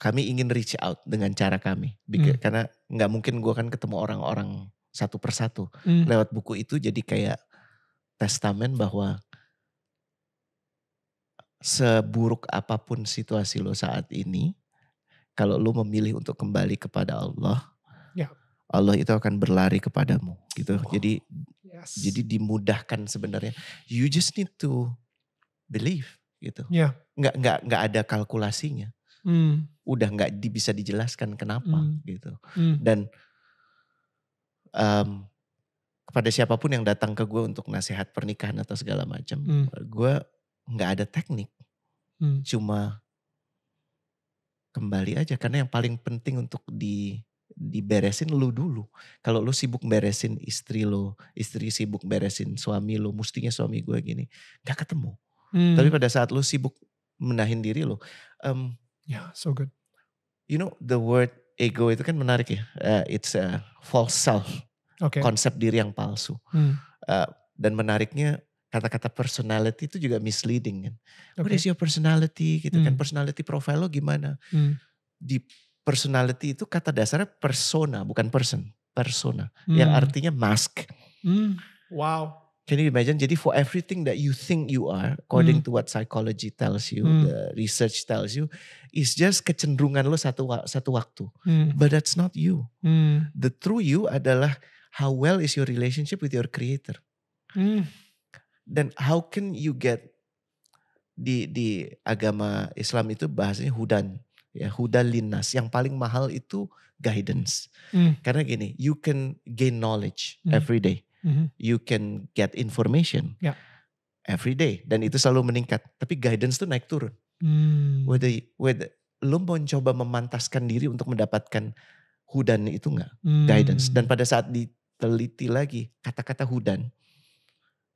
kami ingin reach out dengan cara kami hmm. karena nggak mungkin gue kan ketemu orang-orang satu persatu hmm. lewat buku itu jadi kayak testamen bahwa seburuk apapun situasi lo saat ini kalau lo memilih untuk kembali kepada Allah ya. Allah itu akan berlari kepadamu gitu. Oh. Jadi yes. jadi dimudahkan sebenarnya. You just need to believe gitu. Yeah. Nggak nggak nggak ada kalkulasinya. Mm. Udah nggak di, bisa dijelaskan kenapa mm. gitu. Mm. Dan um, kepada siapapun yang datang ke gue untuk nasihat pernikahan atau segala macam, mm. gue nggak ada teknik. Mm. Cuma kembali aja karena yang paling penting untuk di diberesin lu dulu. Kalau lu sibuk beresin istri lu, istri sibuk beresin suami lu, mestinya suami gue gini, gak ketemu. Hmm. Tapi pada saat lu sibuk menahin diri lu, um, yeah, so good. You know the word ego itu kan menarik ya. Uh, it's a false self, okay. konsep diri yang palsu. Hmm. Uh, dan menariknya kata-kata personality itu juga misleading kan. Okay. What is your personality gitu kan. hmm. kan. Personality profile lo gimana. Hmm. Di personality itu kata dasarnya persona, bukan person. Persona. Hmm. Yang artinya mask. Hmm. Wow. Can you imagine? Jadi for everything that you think you are, according hmm. to what psychology tells you, hmm. the research tells you, is just kecenderungan lo satu satu waktu. hmm. But that's not you. hmm. The true you adalah how well is your relationship with your creator. hmm. Dan how can you get di di agama Islam itu bahasanya hudan ya huda linnas yang paling mahal itu guidance mm. karena gini you can gain knowledge mm. every day mm-hmm. you can get information yeah. every day dan itu selalu meningkat tapi guidance tuh naik turun mm. whether whether lo mau coba memantaskan diri untuk mendapatkan hudan itu nggak mm. guidance dan pada saat diteliti lagi kata-kata hudan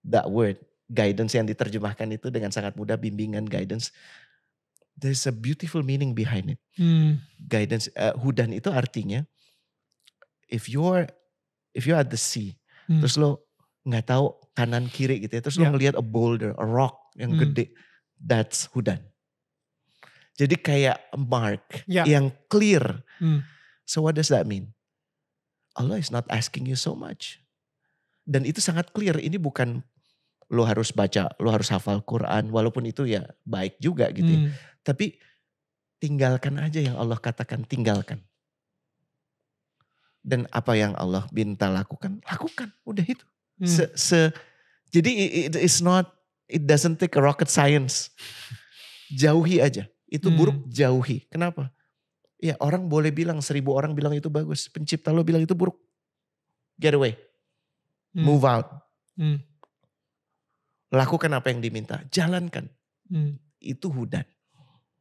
that word guidance yang diterjemahkan itu dengan sangat mudah bimbingan guidance there's a beautiful meaning behind it. Hmm. Guidance uh, hudan itu artinya if you're if you're at the sea, hmm. terus lo nggak tahu kanan kiri gitu ya, terus yeah. lo ngelihat a boulder, a rock yang hmm. gede, that's hudan. Jadi kayak mark yeah. yang clear. Hmm. So what does that mean? Allah is not asking you so much. Dan itu sangat clear, ini bukan lo harus baca, lo harus hafal Quran, walaupun itu ya baik juga gitu ya. hmm. ya tapi tinggalkan aja yang Allah katakan tinggalkan. Dan apa yang Allah minta lakukan, lakukan. Udah itu. Hmm. Se, se, jadi it is not, it doesn't take a rocket science. Jauhi aja. Itu hmm. buruk, jauhi. Kenapa? Ya orang boleh bilang, seribu orang bilang itu bagus. Pencipta lo bilang itu buruk. Get away. Hmm. Move out. Hmm. Lakukan apa yang diminta. Jalankan. Hmm. Itu hudan.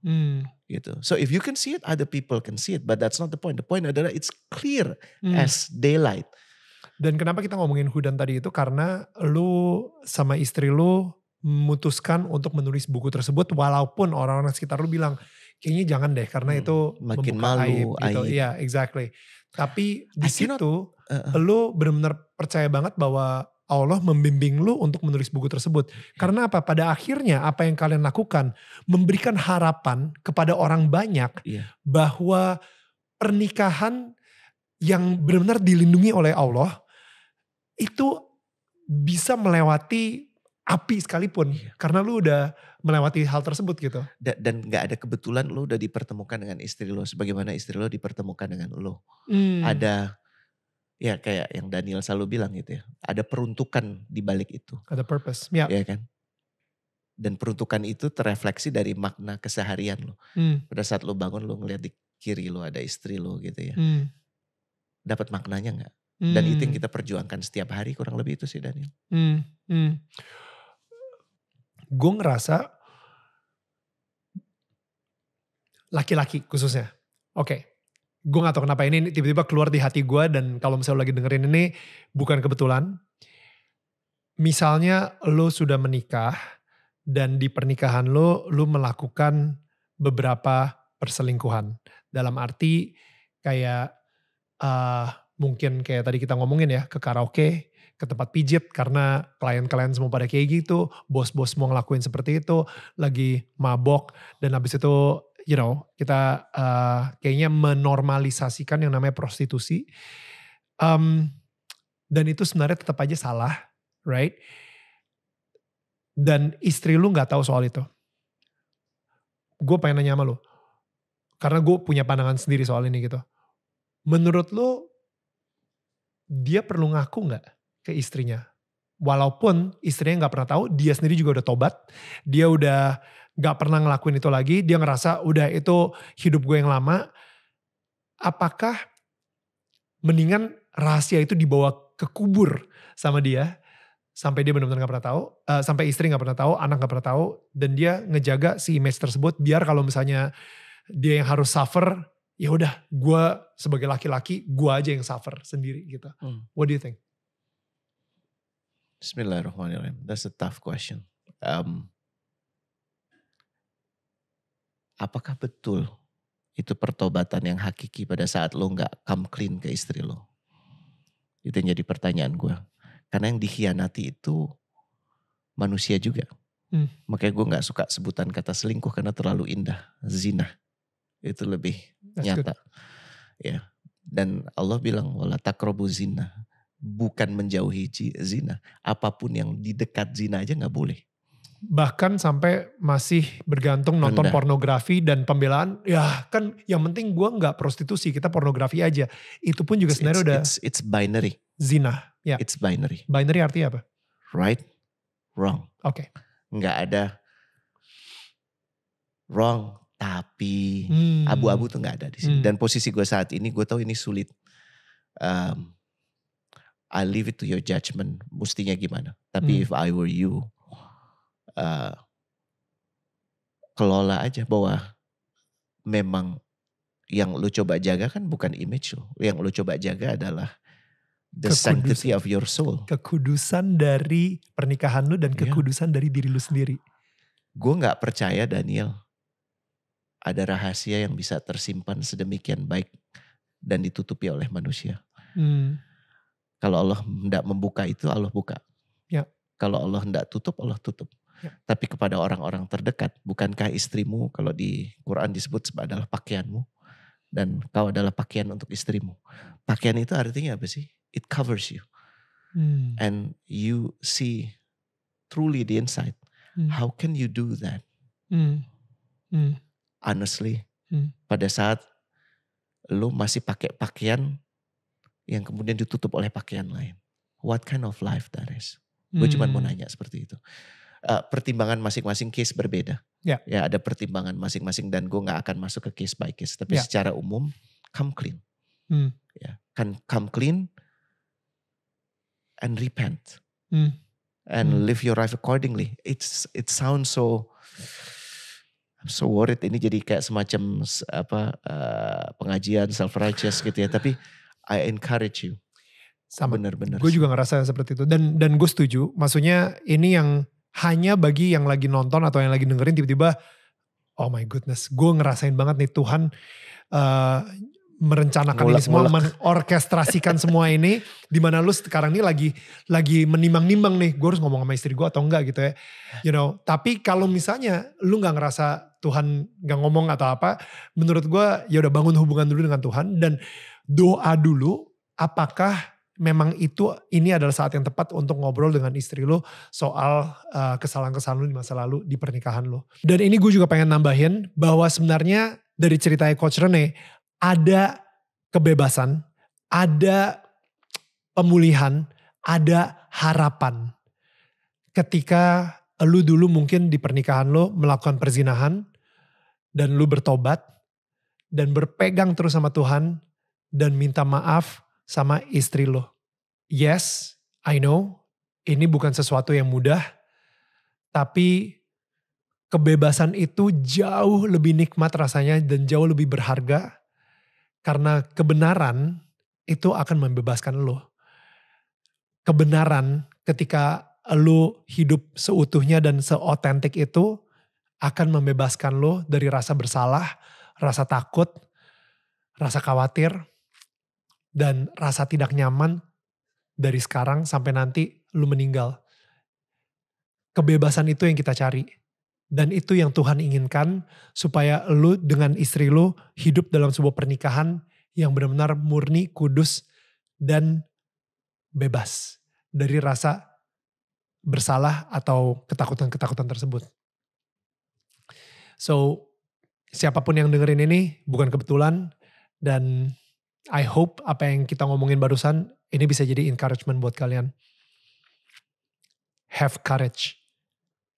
Mm. Gitu. So if you can see it, other people can see it, but that's not the point. The point adalah it's clear mm. as daylight. Dan kenapa kita ngomongin hudan tadi itu karena lu sama istri lu memutuskan untuk menulis buku tersebut walaupun orang-orang sekitar lu bilang kayaknya jangan deh karena hmm, itu makin malu aib, gitu. aib. gitu. Iya, exactly. Tapi di situ cannot, uh, uh-uh. uh. lu benar-benar percaya banget bahwa Allah membimbing lu untuk menulis buku tersebut. Karena apa? Pada akhirnya apa yang kalian lakukan memberikan harapan kepada orang banyak yeah. bahwa pernikahan yang benar-benar dilindungi oleh Allah itu bisa melewati api sekalipun iya. karena lu udah melewati hal tersebut gitu da, dan nggak ada kebetulan lu udah dipertemukan dengan istri lu sebagaimana istri lu dipertemukan dengan lu hmm. ada Ya kayak yang Daniel selalu bilang gitu ya. Ada peruntukan di balik itu. Ada purpose. Ya. Yeah. kan. Dan peruntukan itu terefleksi dari makna keseharian lo. Hmm. Pada saat lo bangun lo ngeliat di kiri lo ada istri lo gitu ya. Hmm. Dapat maknanya nggak? Hmm. Dan itu yang hmm. kita perjuangkan setiap hari kurang lebih itu sih Daniel. Hmm. Hmm. Gue ngerasa laki-laki khususnya. Oke, okay gue gak tau kenapa ini, tiba-tiba keluar di hati gue dan kalau misalnya lo lagi dengerin ini bukan kebetulan. Misalnya lo sudah menikah dan di pernikahan lo lo melakukan beberapa perselingkuhan. Dalam arti kayak uh, mungkin kayak tadi kita ngomongin ya ke karaoke, ke tempat pijit karena klien-klien semua pada kayak gitu, bos-bos mau ngelakuin seperti itu, lagi mabok dan habis itu you know kita uh, kayaknya menormalisasikan yang namanya prostitusi um, dan itu sebenarnya tetap aja salah right dan istri lu gak tahu soal itu gue pengen nanya sama lu karena gue punya pandangan sendiri soal ini gitu menurut lu dia perlu ngaku gak ke istrinya walaupun istrinya gak pernah tahu dia sendiri juga udah tobat dia udah gak pernah ngelakuin itu lagi, dia ngerasa udah itu hidup gue yang lama, apakah mendingan rahasia itu dibawa ke kubur sama dia, sampai dia benar-benar gak pernah tahu, uh, sampai istri gak pernah tahu, anak gak pernah tahu, dan dia ngejaga si image tersebut biar kalau misalnya dia yang harus suffer, ya udah, gue sebagai laki-laki, gue aja yang suffer sendiri gitu. Hmm. What do you think? Bismillahirrahmanirrahim. That's a tough question. Um, apakah betul itu pertobatan yang hakiki pada saat lo nggak come clean ke istri lo? Itu yang jadi pertanyaan gue. Karena yang dikhianati itu manusia juga. Hmm. Makanya gue nggak suka sebutan kata selingkuh karena terlalu indah. Zina itu lebih That's nyata. Good. Ya. Dan Allah bilang wala takrobu zina. Bukan menjauhi zina. Apapun yang di dekat zina aja nggak boleh bahkan sampai masih bergantung nonton pornografi dan pembelaan ya kan yang penting gue nggak prostitusi kita pornografi aja itu pun juga sebenarnya udah it's, it's binary zina ya yeah. it's binary binary artinya apa right wrong oke okay. nggak ada wrong tapi hmm. abu-abu hmm. tuh nggak ada di sini hmm. dan posisi gue saat ini gue tahu ini sulit um, I leave it to your judgment mestinya gimana tapi hmm. if I were you Eh, kelola aja bahwa memang yang lu coba jaga kan bukan image lu. Yang lu coba jaga adalah the kekudusan, sanctity of your soul. Kekudusan dari pernikahan lu dan iya. kekudusan yeah. dari diri lu sendiri. Gue gak percaya Daniel ada rahasia yang bisa tersimpan sedemikian baik dan ditutupi oleh manusia. Hmm. Kalau Allah hendak membuka itu Allah buka. Ya. Kalau Allah hendak tutup Allah tutup tapi kepada orang-orang terdekat. Bukankah istrimu kalau di Quran disebut adalah pakaianmu dan kau adalah pakaian untuk istrimu. Pakaian itu artinya apa sih? It covers you. Hmm. And you see truly the inside. Hmm. How can you do that? Hmm. Hmm. Honestly, hmm. pada saat lu masih pakai pakaian yang kemudian ditutup oleh pakaian lain. What kind of life that is? Gue hmm. cuma mau nanya seperti itu uh, pertimbangan masing-masing case berbeda. Ya. ya ada pertimbangan masing-masing dan gue nggak akan masuk ke case by case. Tapi yeah. secara umum come clean. Hmm. Ya kan come clean and repent hmm. and hmm. live your life accordingly. It's it sounds so I'm so worried ini jadi kayak semacam apa uh, pengajian self righteous gitu ya. Tapi I encourage you. Sama benar-benar. Gue juga ngerasa seperti itu dan dan gue setuju. Maksudnya ini yang hanya bagi yang lagi nonton atau yang lagi dengerin tiba-tiba oh my goodness gue ngerasain banget nih Tuhan uh, merencanakan mulek, ini semua mulek. mengorkestrasikan semua ini dimana lu sekarang ini lagi lagi menimbang-nimbang nih gue harus ngomong sama istri gue atau enggak gitu ya you know tapi kalau misalnya lu nggak ngerasa Tuhan nggak ngomong atau apa menurut gue ya udah bangun hubungan dulu dengan Tuhan dan doa dulu apakah memang itu ini adalah saat yang tepat untuk ngobrol dengan istri lo soal kesalahan kesalahan-kesalahan lo di masa lalu di pernikahan lo. Dan ini gue juga pengen nambahin bahwa sebenarnya dari cerita Coach Rene ada kebebasan, ada pemulihan, ada harapan. Ketika lu dulu mungkin di pernikahan lo melakukan perzinahan dan lu bertobat dan berpegang terus sama Tuhan dan minta maaf sama istri lo. Yes, I know, ini bukan sesuatu yang mudah, tapi kebebasan itu jauh lebih nikmat rasanya dan jauh lebih berharga karena kebenaran itu akan membebaskan lo. Kebenaran ketika lo hidup seutuhnya dan seotentik itu akan membebaskan lo dari rasa bersalah, rasa takut, rasa khawatir, dan rasa tidak nyaman dari sekarang sampai nanti lu meninggal. Kebebasan itu yang kita cari. Dan itu yang Tuhan inginkan supaya lu dengan istri lu hidup dalam sebuah pernikahan yang benar-benar murni, kudus, dan bebas dari rasa bersalah atau ketakutan-ketakutan tersebut. So, siapapun yang dengerin ini bukan kebetulan dan I hope apa yang kita ngomongin barusan ini bisa jadi encouragement buat kalian. Have courage.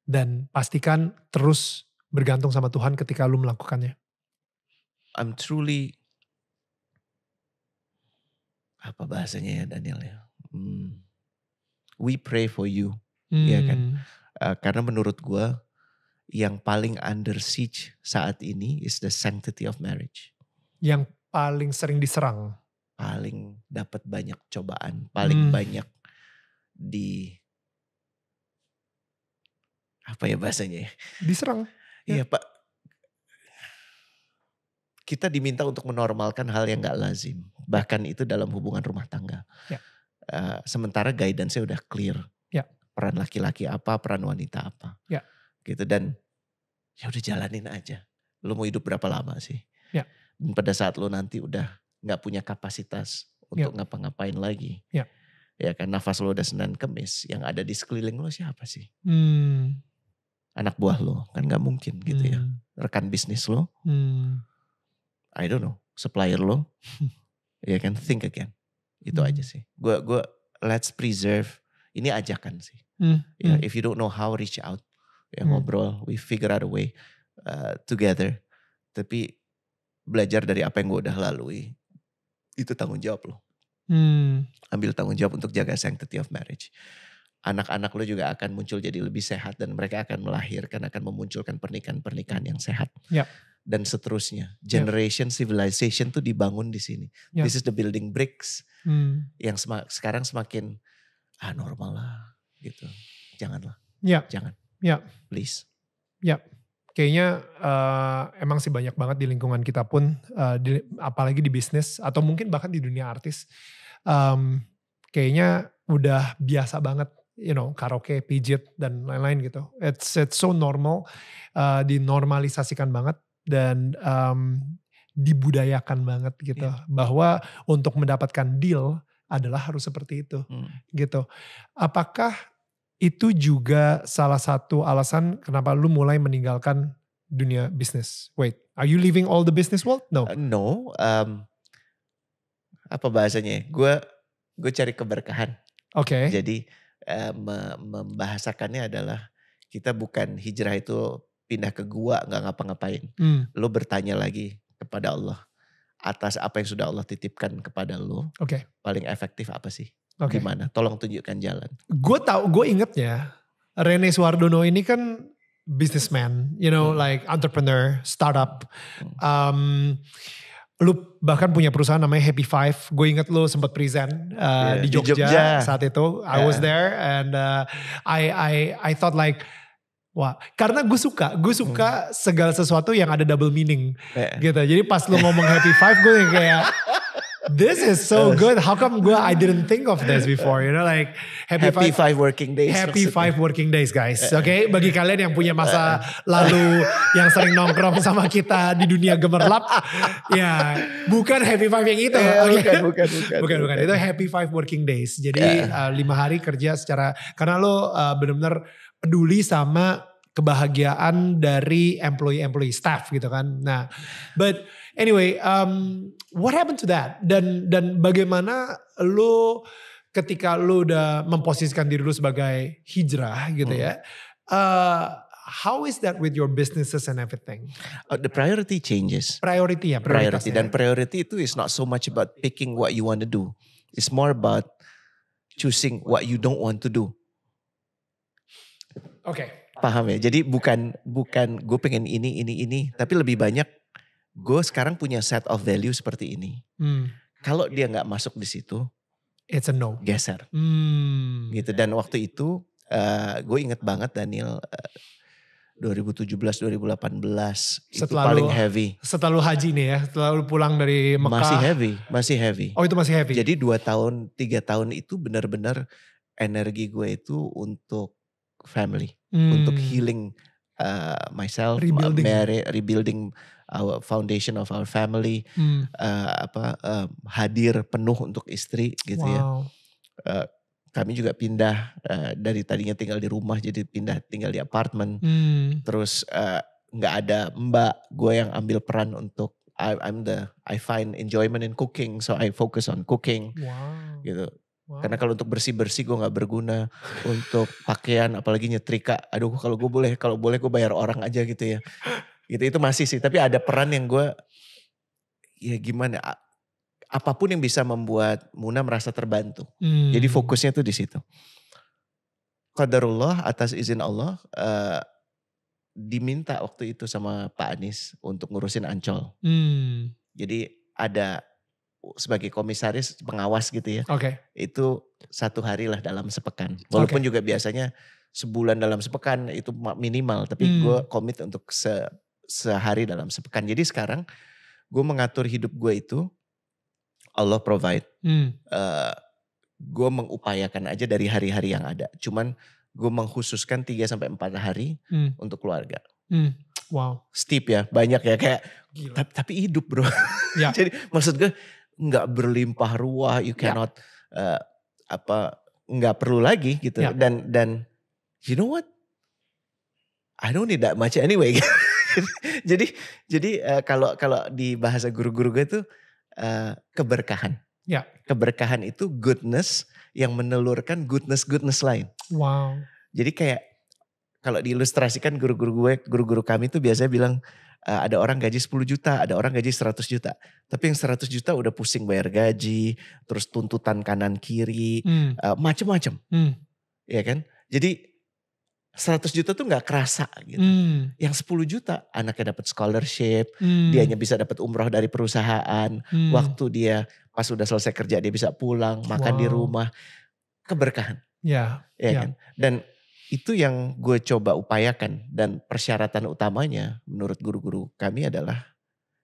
Dan pastikan terus bergantung sama Tuhan ketika lu melakukannya. I'm truly apa bahasanya ya Daniel ya. Hmm. We pray for you, iya kan? hmm. ya kan? Uh, karena menurut gue yang paling under siege saat ini is the sanctity of marriage. Yang paling sering diserang? Paling dapat banyak cobaan, paling hmm. banyak di apa ya bahasanya ya? Diserang. Iya, ya. Pak. Kita diminta untuk menormalkan hal yang gak lazim. Bahkan itu dalam hubungan rumah tangga. Ya. Uh, sementara guidance saya udah clear. Ya. Peran laki-laki apa, peran wanita apa. Ya. Gitu dan ya udah jalanin aja. Lu mau hidup berapa lama sih? Ya pada saat lo nanti udah nggak punya kapasitas ya. untuk yeah. ngapa-ngapain lagi. Yeah. Ya kan nafas lo udah senin kemis, yang ada di sekeliling lo siapa sih? Hmm. Anak buah lo kan nggak mungkin gitu ya. hmm. ya. Rekan bisnis lo, hmm. I don't know, supplier lo, [LAUGHS] ya kan think again. Itu hmm. aja sih. gue gua let's preserve. Ini ajakan sih. Hmm. Ya, hmm. if you don't know how reach out, ya hmm. ngobrol, we figure out a way uh, together. Tapi belajar dari apa yang gue udah lalui itu tanggung jawab lo hmm. ambil tanggung jawab untuk jaga sanctity of marriage anak-anak lo juga akan muncul jadi lebih sehat dan mereka akan melahirkan akan memunculkan pernikahan-pernikahan yang sehat yep. Ya. dan seterusnya generation yep. civilization tuh dibangun di sini yep. Ya. this is the building bricks hmm. yang sem sekarang semakin ah normal lah gitu janganlah yep. Ya. jangan yep. please yep kayaknya uh, emang sih banyak banget di lingkungan kita pun, uh, di, apalagi di bisnis atau mungkin bahkan di dunia artis, um, kayaknya udah biasa banget, you know, karaoke, pijit dan lain-lain gitu. It's it's so normal, uh, dinormalisasikan banget dan um, dibudayakan banget gitu, yeah. bahwa untuk mendapatkan deal adalah harus seperti itu hmm. gitu. Apakah itu juga salah satu alasan kenapa lu mulai meninggalkan dunia bisnis. Wait, are you leaving all the business world? No. Uh, no. Um, apa bahasanya? Gue ya? gue cari keberkahan. Oke. Okay. Jadi uh, membahasakannya adalah kita bukan hijrah itu pindah ke gua nggak ngapa-ngapain. Hmm. Lu bertanya lagi kepada Allah atas apa yang sudah Allah titipkan kepada lu. Oke. Okay. Paling efektif apa sih? Okay. Gimana? Tolong tunjukkan jalan. Gue tahu, gue inget ya. Rene Suardono ini kan businessman, you know, hmm. like entrepreneur, startup. Hmm. Um, lu bahkan punya perusahaan namanya Happy Five. Gue inget lu sempat present uh, yeah, di, Jogja di Jogja saat itu. I was iya. there and uh, I I I thought like Wah, karena gue suka, gue hmm. suka hmm. segala sesuatu yang ada double meaning, yeah. gitu. Jadi pas lu ngomong Happy Five, gue kayak [LAUGHS] this is so good. How come gue I didn't think of this before? You know, like happy, happy five, five working days. Happy maksudnya. five working days, guys. Oke, eh. okay? bagi kalian yang punya masa lalu yang sering nongkrong sama kita di dunia gemerlap, [LAUGHS] ya bukan happy five yang itu. Yeah, okay? bukan, bukan, [LAUGHS] bukan, bukan, bukan. Itu happy five working days. Jadi yeah. uh, eh, lima hari kerja secara karena lo uh, eh, benar-benar peduli sama kebahagiaan dari employee-employee staff gitu kan. Nah, but Anyway, um, what happened to that? Dan dan bagaimana lo ketika lo udah memposisikan diri lo sebagai hijrah gitu ya. Hmm. Uh, how is that with your businesses and everything? Uh, the priority changes. Priority ya, priority. Dan priority itu is not so much about picking what you want to do. It's more about choosing what you don't want to do. Oke. Okay. Paham ya. Jadi bukan bukan gue pengen ini ini ini, tapi lebih banyak gue sekarang punya set of value seperti ini. Hmm. Kalau dia nggak masuk di situ, it's a no. Geser. Hmm. Gitu. Dan waktu itu uh, eh, gue inget banget Daniel. Uh, 2017 2018 setelah itu paling lu, heavy. Setelah lu haji nih ya, setelah lu pulang dari Mekah. Masih heavy, masih heavy. Oh itu masih heavy. Jadi dua tahun, tiga tahun itu benar-benar energi gue itu untuk family, hmm. untuk healing uh, myself, rebuilding. Mary, rebuilding our foundation of our family hmm. uh, apa uh, hadir penuh untuk istri gitu ya. wow. ya uh, kami juga pindah uh, dari tadinya tinggal di rumah jadi pindah tinggal di apartemen hmm. terus nggak uh, ada mbak gue yang ambil peran untuk I, I'm the I find enjoyment in cooking so I focus on cooking wow. gitu Wow. Karena kalau untuk bersih-bersih gue nggak berguna. untuk pakaian apalagi nyetrika. Aduh kalau gue boleh, kalau boleh gue bayar orang aja gitu ya gitu itu masih sih tapi ada peran yang gue ya gimana apapun yang bisa membuat Muna merasa terbantu hmm. jadi fokusnya tuh di situ Qadarullah atas izin Allah uh, diminta waktu itu sama Pak Anies untuk ngurusin Ancol hmm. jadi ada sebagai komisaris pengawas gitu ya okay. itu satu hari lah dalam sepekan walaupun okay. juga biasanya sebulan dalam sepekan itu minimal tapi hmm. gue komit untuk se sehari dalam sepekan. Jadi sekarang gue mengatur hidup gue itu Allah provide. Hmm. Uh, eh, gue mengupayakan aja dari hari-hari yang ada. Cuman gue mengkhususkan 3 sampai 4 hari hmm. untuk keluarga. Hmm. Wow. Steep ya, banyak ya kayak Gila. tapi, tapi hidup, Bro. [LAUGHS] Ya. Jadi maksud gue nggak berlimpah ruah, you ya. cannot ya. uh, apa nggak perlu lagi gitu. Ya. Dan dan you know what? I don't need that much anyway. [LAUGHS] [LAUGHS] jadi jadi uh, kalau kalau di bahasa guru-guru gue tuh eh, keberkahan. Ya. Keberkahan itu goodness yang menelurkan goodness-goodness lain. Wow. Jadi kayak kalau diilustrasikan guru-guru gue, guru-guru kami tuh biasanya bilang uh, ada orang gaji 10 juta, ada orang gaji 100 juta. Tapi yang 100 juta udah pusing bayar gaji, terus tuntutan kanan kiri, hmm. uh, macem-macem. Hmm. Ya kan? Jadi 100 juta tuh nggak kerasa gitu. Hmm. Yang 10 juta anaknya dapat scholarship, hmm. hanya bisa dapat umroh dari perusahaan. Hmm. Waktu dia pas sudah selesai kerja dia bisa pulang, makan wow. di rumah. Keberkahan. Ya, ya, ya kan? Dan itu yang gue coba upayakan dan persyaratan utamanya menurut guru-guru kami adalah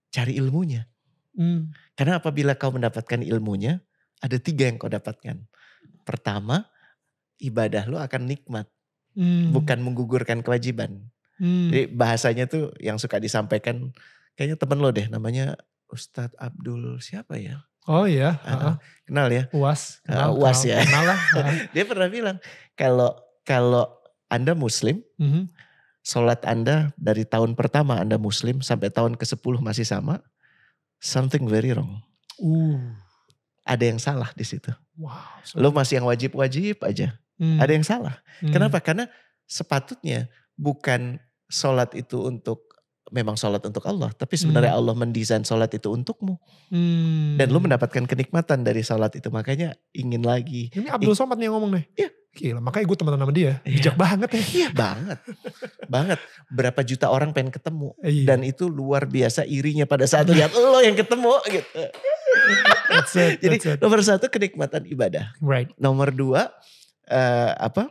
cari ilmunya. Hmm. Karena apabila kau mendapatkan ilmunya, ada tiga yang kau dapatkan. Pertama, ibadah lo akan nikmat hmm. bukan menggugurkan kewajiban. Hmm. Jadi bahasanya tuh yang suka disampaikan kayaknya temen lo deh namanya Ustadz Abdul siapa ya? Oh iya, uh, uh, kenal ya? Uas, ah, kenal, uh, Uas kenal, ya. Kenal lah. [LAUGHS] Dia pernah bilang kalau kalau Anda Muslim, mm -hmm. sholat Anda dari tahun pertama Anda Muslim sampai tahun ke 10 masih sama, something very wrong. Uh. Ada yang salah di situ. Wow. So... Lo masih yang wajib-wajib aja Hmm. Ada yang salah. Hmm. Kenapa? Karena sepatutnya bukan sholat itu untuk memang sholat untuk Allah, tapi hmm. sebenarnya hmm. Allah mendesain sholat itu untukmu, hmm. dan lu mendapatkan kenikmatan dari sholat itu, makanya ingin lagi. Ini Abdul Somad nih yang ngomong nih. Iya. Gila, makanya gue teman sama dia, iya. bijak banget ya. Iya banget, banget. Berapa juta orang pengen ketemu, iya. dan itu luar biasa irinya pada saat lihat lo yang ketemu gitu. that's it, that's Jadi it. nomor satu kenikmatan ibadah. Right. Nomor dua uh, apa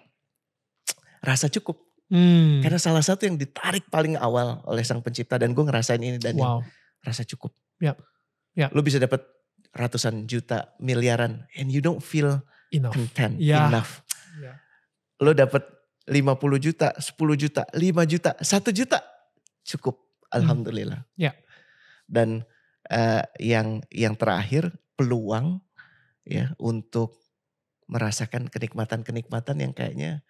rasa cukup. Hmm. Karena salah satu yang ditarik paling awal oleh sang pencipta dan gue ngerasain ini dan wow. rasa cukup. Yep. Ya. Yep. Ya. Lo bisa dapat ratusan juta miliaran and you don't feel enough. content yeah. enough. Yeah. Lo dapat 50 juta, 10 juta, 5 juta, 1 juta cukup hmm. alhamdulillah. Hmm. Ya. Yeah. Dan uh, yang yang terakhir peluang ya untuk merasakan kenikmatan-kenikmatan yang kayaknya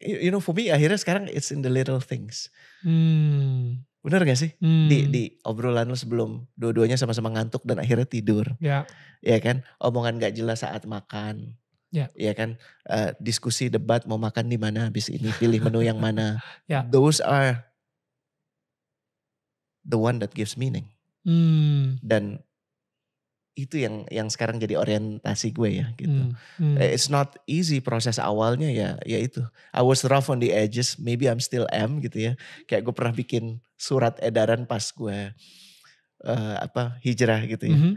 you, know for me akhirnya sekarang it's in the little things. Hmm. Bener gak sih? Hmm. Di, di obrolan lu sebelum dua-duanya sama-sama ngantuk dan akhirnya tidur. Ya. Yeah. kan? Omongan gak jelas saat makan. Ya. Yeah. kan? Uh, diskusi debat mau makan di mana habis ini pilih menu yang mana. [LAUGHS] ya. Yeah. Those are the one that gives meaning. Hmm. Dan itu yang yang sekarang jadi orientasi gue ya hmm, gitu. Mm, mm. It's not easy proses awalnya ya ya itu. I was rough on the edges, maybe I'm still am gitu ya. Kayak gue pernah bikin surat edaran pas gue uh, apa hijrah gitu ya. Mm -hmm.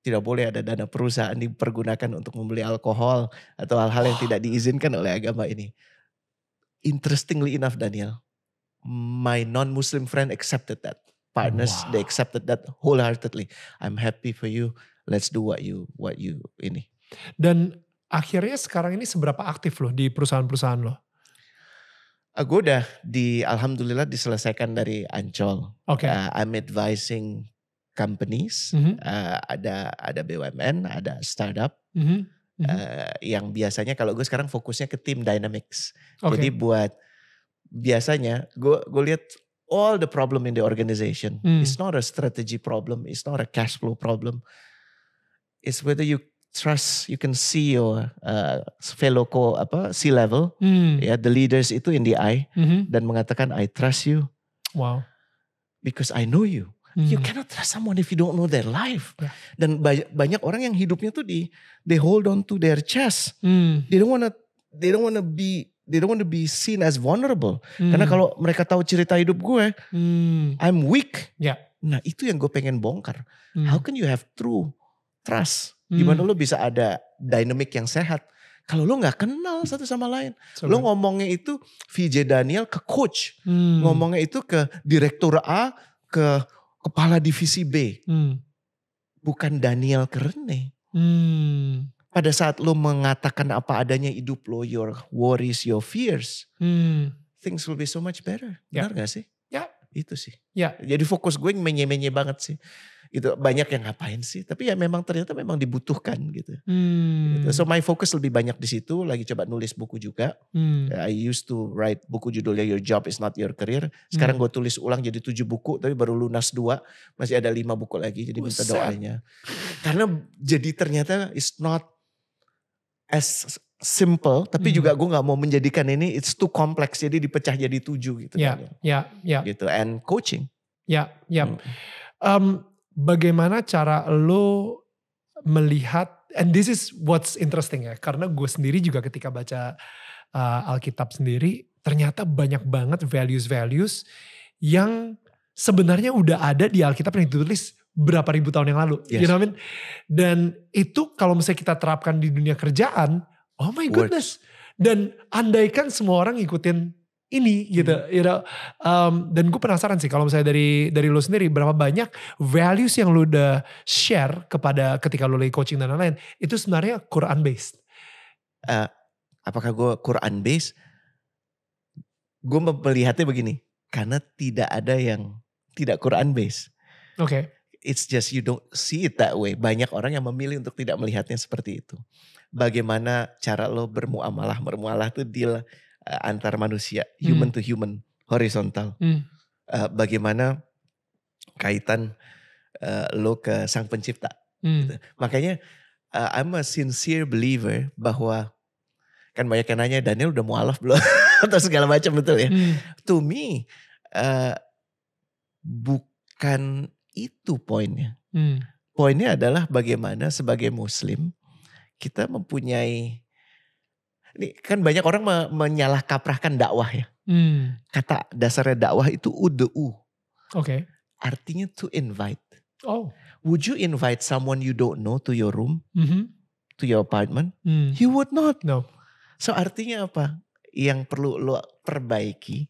Tidak boleh ada dana perusahaan dipergunakan untuk membeli alkohol atau hal-hal yang oh. tidak diizinkan oleh agama ini. Interestingly enough Daniel, my non-muslim friend accepted that partners wow. they accepted that wholeheartedly. I'm happy for you. Let's do what you what you ini. Dan akhirnya sekarang ini seberapa aktif loh di perusahaan-perusahaan lo? Uh, ah, gue udah di alhamdulillah diselesaikan dari Ancol. Oke. Okay. Uh, I'm advising companies. Mm -hmm. uh, ada ada BUMN, ada startup. Mm -hmm. Mm -hmm. yang biasanya kalau gue sekarang fokusnya ke tim dynamics. Okay. Jadi buat biasanya gue gue lihat all the problem in the organization. Mm. It's not a strategy problem. It's not a cash flow problem. It's whether you trust, you can see your uh, fellow co apa C level, mm. ya yeah, the leaders itu in the eye mm-hmm. dan mengatakan I trust you. Wow. Because I know you. Mm. You hmm. cannot trust someone if you don't know their life. Yeah. Dan banyak, banyak orang yang hidupnya tuh di they hold on to their chest. Mm. They don't wanna they don't wanna be they don't want to be seen as vulnerable. Hmm. Karena kalau mereka tahu cerita hidup gue, hmm. I'm weak. Yeah. Nah itu yang gue pengen bongkar. Hmm. How can you have true trust? Hmm. Gimana lo bisa ada dynamic yang sehat? Kalau lo nggak kenal satu sama lain, So, lo ngomongnya itu VJ Daniel ke coach, hmm. ngomongnya itu ke direktur A, ke kepala divisi B, hmm. bukan Daniel ke Rene. Hmm pada saat lo mengatakan apa adanya hidup lo, your worries, your fears, hmm. things will be so much better. Ya. Benar yeah. gak sih? Ya. Yeah. Itu sih. Ya. Yeah. Jadi fokus gue menye-menye banget sih. Itu banyak yang ngapain sih? Tapi ya memang ternyata memang dibutuhkan gitu. Hmm. Gitu. So my focus lebih banyak di situ. Lagi coba nulis buku juga. Hmm. Ya, I used to write buku judulnya Your Job Is Not Your Career. Sekarang hmm. gue tulis ulang jadi tujuh buku. Tapi baru lunas dua. Masih ada lima buku lagi. Jadi Usah. minta doanya. Karena jadi ternyata it's not as simple tapi hmm. juga gue nggak mau menjadikan ini it's too complex jadi dipecah jadi tujuh gitu ya ya. ya ya gitu and coaching ya ya hmm. um, bagaimana cara lo melihat and this is what's interesting ya karena gue sendiri juga ketika baca uh, Alkitab sendiri ternyata banyak banget values values yang sebenarnya udah ada di Alkitab yang ditulis berapa ribu tahun yang lalu. Yes. You know what I mean? Dan itu kalau misalnya kita terapkan di dunia kerjaan, oh my goodness. Works. Dan andaikan semua orang ngikutin ini gitu, hmm. you know. Um, dan gue penasaran sih kalau misalnya dari dari lo sendiri berapa banyak values yang lo udah share kepada ketika lo lagi coaching dan lain-lain itu sebenarnya Quran based. Uh, eh, apakah gue Quran based? Gue melihatnya begini, karena tidak ada yang tidak Quran based. Oke. Okay it's just you don't see it that way. Banyak orang yang memilih untuk tidak melihatnya seperti itu. Bagaimana cara lo bermuamalah, bermuamalah itu deal uh, antar manusia, human hmm. to human, horizontal. Hmm. Uh, bagaimana kaitan uh, lo ke sang pencipta. Hmm. Gitu. Makanya uh, I'm a sincere believer bahwa kan banyak yang nanya Daniel udah mualaf belum [LAUGHS] atau segala macam betul ya. Hmm. To me uh, bukan itu poinnya. Hmm. Poinnya adalah bagaimana sebagai muslim kita mempunyai ini kan banyak orang me menyalah dakwah ya. Hmm. Kata dasarnya dakwah itu udu. Oke. Okay. Artinya to invite. Oh. Would you invite someone you don't know to your room? Mm -hmm. To your apartment? Mm. You would not. No. So artinya apa? Yang perlu lo perbaiki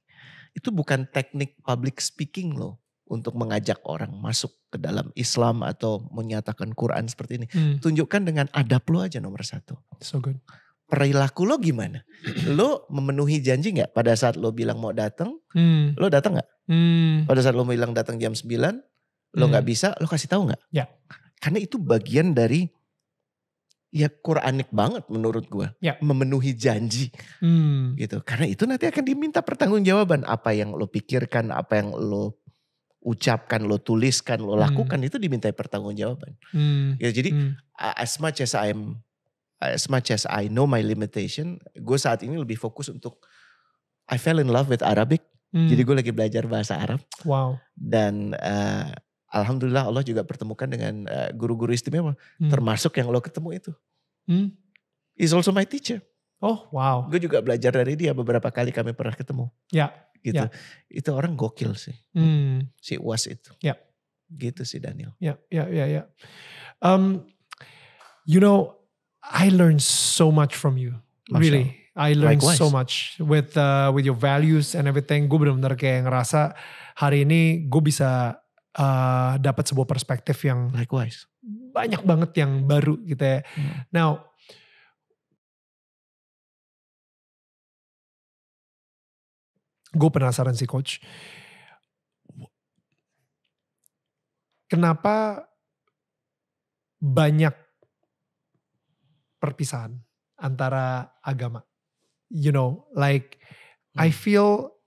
itu bukan teknik public speaking lo untuk mengajak orang masuk ke dalam Islam atau menyatakan Quran seperti ini. Hmm. Tunjukkan dengan adab lo aja nomor satu. So good. Perilaku lo gimana? Lo memenuhi janji nggak pada saat lo bilang mau datang? Hmm. Lo datang nggak? Hmm. Pada saat lo bilang datang jam 9, lo nggak hmm. bisa, lo kasih tahu nggak? Ya. Karena itu bagian dari ya Quranik banget menurut gue ya. memenuhi janji hmm. gitu karena itu nanti akan diminta pertanggungjawaban apa yang lo pikirkan apa yang lo ucapkan, lo tuliskan, lo hmm. lakukan hmm. itu dimintai pertanggungjawaban. Hmm. Ya jadi hmm. as much as I'm as much as I know my limitation, gue saat ini lebih fokus untuk I fell in love with Arabic. Hmm. Jadi gue lagi belajar bahasa Arab. Wow. Dan uh, alhamdulillah Allah juga pertemukan dengan eh, guru-guru uh, istimewa, hmm. termasuk yang lo ketemu itu. Hmm. Is also my teacher. Oh wow. Gue juga belajar dari dia beberapa kali kami pernah ketemu. Ya gitu. Ya. Itu orang gokil sih. Hmm. Si Uas itu. Ya. Gitu sih Daniel. Ya, ya, ya, ya. Um, you know, I learned so much from you. Masya really. I learned Likewise. so much with uh, with your values and everything. Gue benar-benar kayak ngerasa hari ini gue bisa uh, dapat sebuah perspektif yang Likewise. banyak banget yang baru gitu ya. Hmm. Now gue penasaran sih coach. Kenapa banyak perpisahan antara agama? You know, like hmm. I feel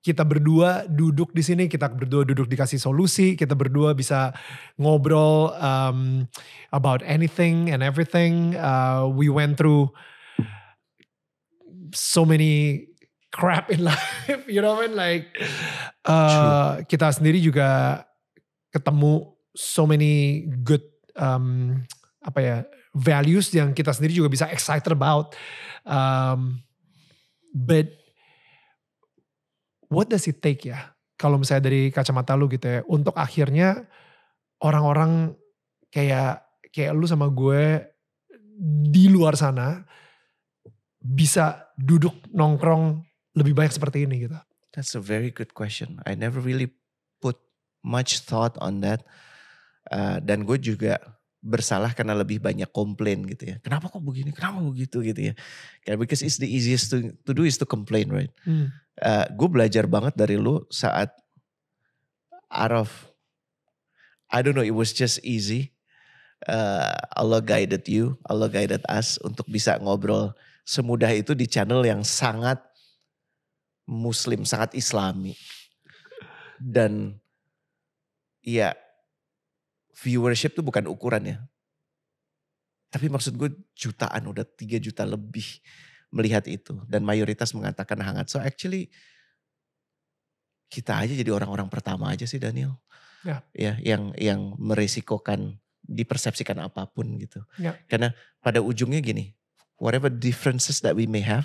kita berdua duduk di sini, kita berdua duduk dikasih solusi, kita berdua bisa ngobrol um, about anything and everything. Uh, we went through so many crap in [LAUGHS] life, you know what I mean? Like uh, kita sendiri juga ketemu so many good um, apa ya values yang kita sendiri juga bisa excited about. Um, but what does it take ya? Kalau misalnya dari kacamata lu gitu ya, untuk akhirnya orang-orang kayak kayak lu sama gue di luar sana bisa duduk nongkrong lebih banyak seperti ini gitu? That's a very good question. I never really put much thought on that. Uh, dan gue juga bersalah karena lebih banyak komplain gitu ya. Kenapa kok begini? Kenapa begitu gitu ya? Yeah, because it's the easiest to, to do is to complain, right? Hmm. Uh, gue belajar banget dari lu saat out of I don't know, it was just easy. Uh, Allah guided you, Allah guided us untuk bisa ngobrol semudah itu di channel yang sangat muslim, sangat islami. Dan ya viewership tuh bukan ukuran ya. Tapi maksud gue jutaan udah 3 juta lebih melihat itu. Dan mayoritas mengatakan hangat. So actually kita aja jadi orang-orang pertama aja sih Daniel. Ya. ya yang yang merisikokan dipersepsikan apapun gitu. Ya. Karena pada ujungnya gini, whatever differences that we may have,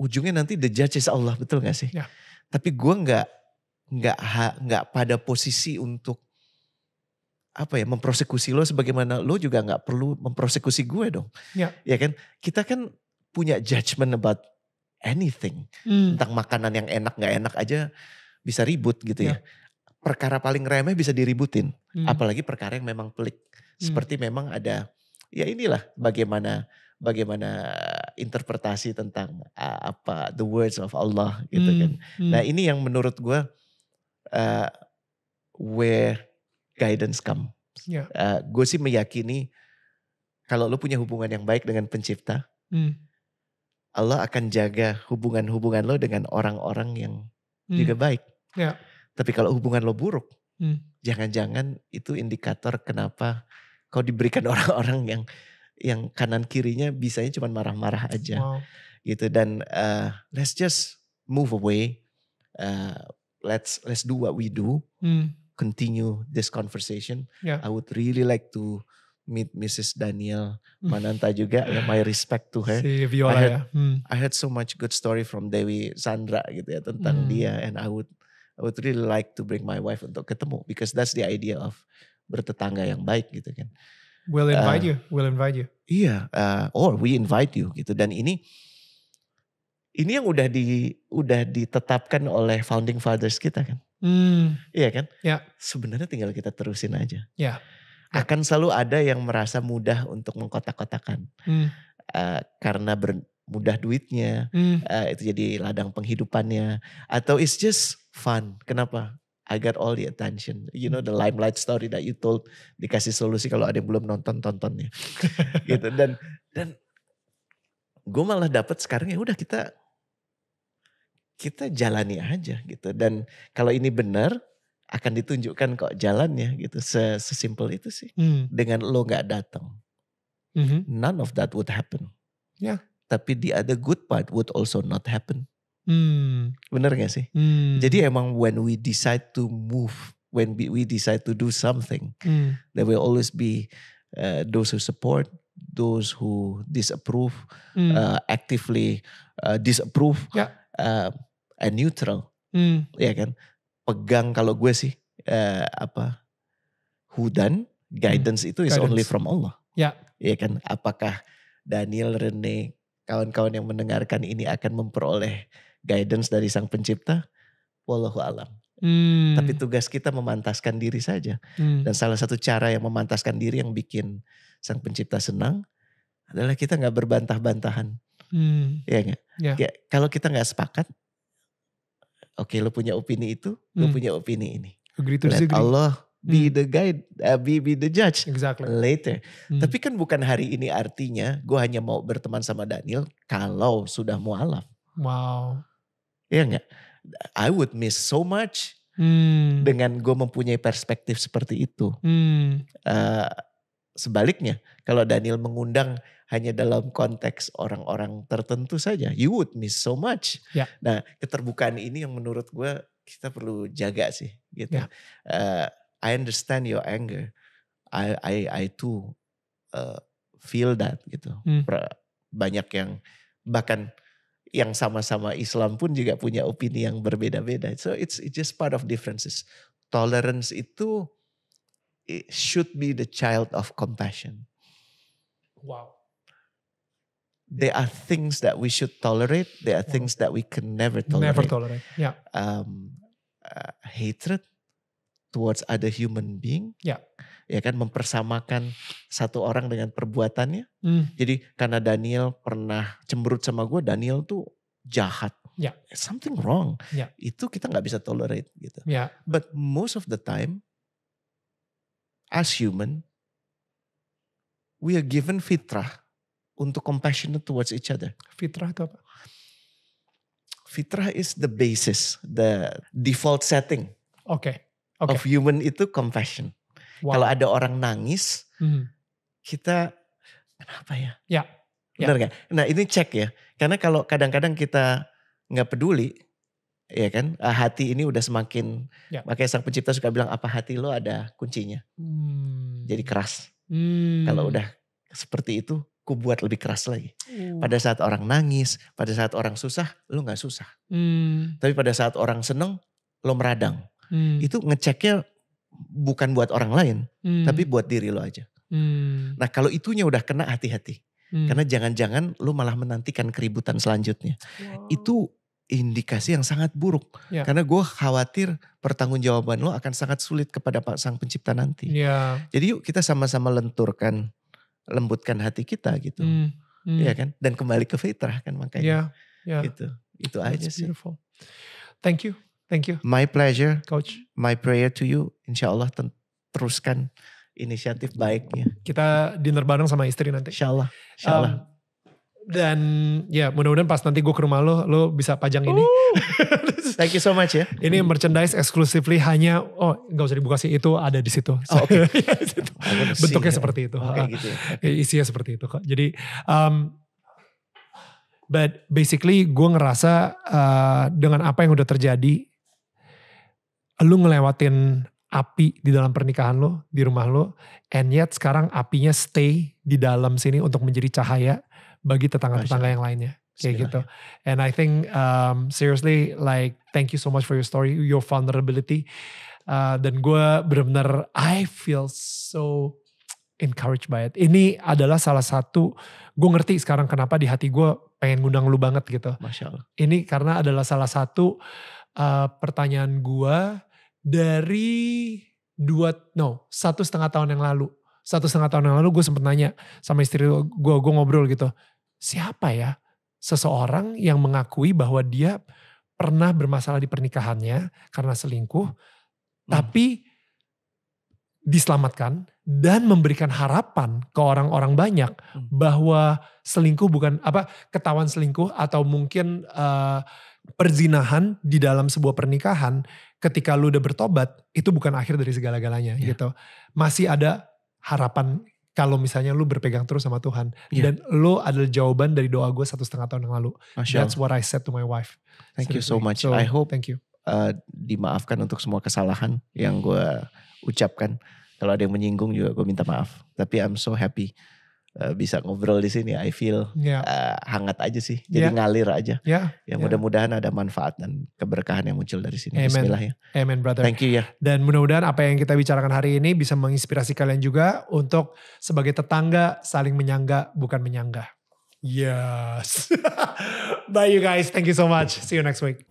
ujungnya nanti the judges Allah betul gak sih? Ya. Tapi gue nggak nggak nggak pada posisi untuk apa ya memprosekusi lo sebagaimana lo juga nggak perlu memprosekusi gue dong. Ya. ya kan kita kan punya judgement about anything hmm. tentang makanan yang enak nggak enak aja bisa ribut gitu ya. ya. Perkara paling remeh bisa diributin, hmm. apalagi perkara yang memang pelik. Hmm. Seperti memang ada ya inilah bagaimana bagaimana interpretasi tentang uh, apa the words of Allah gitu hmm, kan. Hmm. Nah ini yang menurut gue uh, ah, where guidance come. Yeah. Uh, ah, gue sih meyakini kalau lo punya hubungan yang baik dengan pencipta, hmm. Allah akan jaga hubungan-hubungan lo dengan orang-orang yang hmm. juga baik. Yeah. Tapi kalau hubungan lo buruk, hmm. jangan-jangan hmm. itu indikator kenapa kau diberikan [LAUGHS] orang-orang yang yang kanan kirinya bisanya cuma marah-marah aja wow. gitu dan uh, let's just move away uh, let's let's do what we do hmm. continue this conversation yeah. I would really like to meet Mrs. Daniel hmm. Mananta juga yang my respect to her. Si Viola I had, ya. Hmm. I had so much good story from Dewi Sandra gitu ya tentang hmm. dia and I would I would really like to bring my wife untuk ketemu because that's the idea of bertetangga yang baik gitu kan. We'll eh, invite uh, you, we'll invite you. Iya, uh, or we invite you gitu. Dan ini ini yang udah di udah ditetapkan oleh founding fathers kita kan. Hmm. Iya kan? Ya. Sebenarnya tinggal kita terusin aja. Ya. Yeah. Akan selalu ada yang merasa mudah untuk mengkotak-kotakan. Hmm. Uh, karena ber, mudah duitnya, hmm. uh, itu jadi ladang penghidupannya. Atau it's just fun. Kenapa? I got all the attention. You know the limelight story that you told dikasih solusi kalau ada yang belum nonton tontonnya. [LAUGHS] gitu dan dan gue malah dapat sekarang ya udah kita kita jalani aja gitu dan kalau ini benar akan ditunjukkan kok jalannya gitu sesimpel itu sih hmm. dengan lo nggak datang mm-hmm. none of that would happen yeah. tapi the other good part would also not happen Hmm. Bener gak sih? Hmm. Jadi emang when we decide to move, when we decide to do something, hmm. there will always be uh, those who support, those who disapprove, hmm. uh, actively uh, disapprove, yeah. uh, and neutral. Hmm. Ya kan? Pegang kalau gue sih uh, apa? Hudan guidance hmm. itu is guidance. only from Allah. Ya. Yeah. Ya kan? Apakah Daniel, Rene, kawan-kawan yang mendengarkan ini akan memperoleh guidance dari sang pencipta, wallahu alam. Hmm. Tapi tugas kita memantaskan diri saja. Hmm. Dan salah satu cara yang memantaskan diri yang bikin sang pencipta senang adalah kita nggak berbantah-bantahan. Hmm. Iya ya gak? Ya, kalau kita nggak sepakat, oke okay, lo punya opini itu, hmm. lo punya opini ini. Agree to disagree. Allah be hmm. the guide, uh, be be the judge. Exactly. Later. Hmm. Tapi kan bukan hari ini artinya gue hanya mau berteman sama Daniel kalau sudah mualaf. Wow. Iya enggak? I would miss so much hmm. dengan gue mempunyai perspektif seperti itu. Hmm. Uh, sebaliknya, kalau Daniel mengundang hanya dalam konteks orang-orang tertentu saja, you would miss so much. Yeah. Nah, keterbukaan ini yang menurut gue kita perlu jaga sih, gitu. Yeah. Ya. Uh, I understand your anger. I I I too uh, feel that gitu. Hmm. Banyak yang bahkan yang sama-sama Islam pun juga punya opini yang berbeda-beda. So it's, it's just part of differences. Tolerance itu it should be the child of compassion. Wow. There are things that we should tolerate. There are things that we can never tolerate. Never tolerate. Yeah. Um, uh, hatred towards other human being. Yeah ya kan mempersamakan satu orang dengan perbuatannya. Hmm. Jadi karena Daniel pernah cemberut sama gue, Daniel tuh jahat. Yeah. Something wrong. Yeah. Itu kita nggak bisa tolerate gitu. Yeah. But most of the time, as human, we are given fitrah untuk compassionate towards each other. Fitrah itu apa? Fitrah is the basis, the default setting. Oke. Okay. Okay. Of human itu compassion. Wow. Kalau ada orang nangis, hmm. kita kenapa ya? Ya. ya. Benar ya. Gak? Nah ini cek ya, karena kalau kadang-kadang kita nggak peduli, ya kan, ah, hati ini udah semakin, ya. makanya sang pencipta suka bilang apa hati lo ada kuncinya, hmm. jadi keras. Hmm. Kalau udah seperti itu, ku buat lebih keras lagi. Hmm. Pada saat orang nangis, pada saat orang susah, lo nggak susah. Hmm. Tapi pada saat orang seneng, lo meradang. Hmm. Itu ngeceknya bukan buat orang lain, hmm. tapi buat diri lo aja. Hmm. Nah kalau itunya udah kena hati-hati. Hmm. Karena jangan-jangan lo malah menantikan keributan selanjutnya. Wow. Itu indikasi yang sangat buruk. yeah. Karena gue khawatir pertanggungjawaban lo akan sangat sulit kepada pak sang pencipta nanti. Yeah. Jadi yuk kita sama-sama lenturkan, lembutkan hati kita gitu. Hmm. Hmm. Iya kan? Dan kembali ke fitrah kan makanya. Yeah. Yeah. Gitu. Itu aja sih. Thank you. Thank you. My pleasure, Coach. My prayer to you. Insya Allah teruskan inisiatif baiknya. Kita dinner bareng sama istri nanti. Insya Allah. Insya Allah. Um, dan ya mudah-mudahan pas nanti gue ke rumah lo, lo bisa pajang ini. thank you so much ya. Ini merchandise exclusively hanya, oh gak usah dibuka sih, itu ada di situ. Oh, okay. [LAUGHS] Bentuknya ya. seperti itu. Okay, ah, gitu ya. Eh, isinya seperti itu kok. Jadi um, but basically gue ngerasa uh, dengan apa yang udah terjadi lu ngelewatin api di dalam pernikahan lo, di rumah lo, and yet sekarang apinya stay di dalam sini untuk menjadi cahaya bagi tetangga-tetangga yang lainnya. Kayak gitu. And I think um, seriously like thank you so much for your story, your vulnerability. Uh, dan gue bener-bener I feel so encouraged by it. Ini adalah salah satu gue ngerti sekarang kenapa di hati gue pengen ngundang lu banget gitu. Masya Allah. Ini karena adalah salah satu uh, pertanyaan gue dari dua no satu setengah tahun yang lalu satu setengah tahun yang lalu gue sempet nanya sama istri gue gue ngobrol gitu siapa ya seseorang yang mengakui bahwa dia pernah bermasalah di pernikahannya karena selingkuh hmm. tapi diselamatkan dan memberikan harapan ke orang-orang banyak hmm. bahwa selingkuh bukan apa ketahuan selingkuh atau mungkin uh, perzinahan di dalam sebuah pernikahan ketika lu udah bertobat itu bukan akhir dari segala-galanya yeah. gitu. Masih ada harapan kalau misalnya lu berpegang terus sama Tuhan yeah. dan lu adalah jawaban dari doa gue satu setengah tahun yang lalu. Masya That's what I said to my wife. Thank Seriously. you so much. So, I hope thank you. Uh, dimaafkan untuk semua kesalahan yang gue ucapkan. Kalau ada yang menyinggung juga gue minta maaf. Tapi I'm so happy Eh, bisa ngobrol di sini. I feel yeah. Ya. uh, hangat aja sih. Jadi yeah. ngalir aja. Yeah. Ya, ya mudah-mudahan yeah. ada manfaat dan keberkahan yang muncul dari sini. Amen. Bismillah ya. Amen brother. Thank you ya. Dan mudah-mudahan apa yang kita bicarakan hari ini bisa menginspirasi kalian juga untuk sebagai tetangga saling menyangga bukan menyangga. Yes. [LAUGHS] Bye you guys. Thank you so much. See you next week.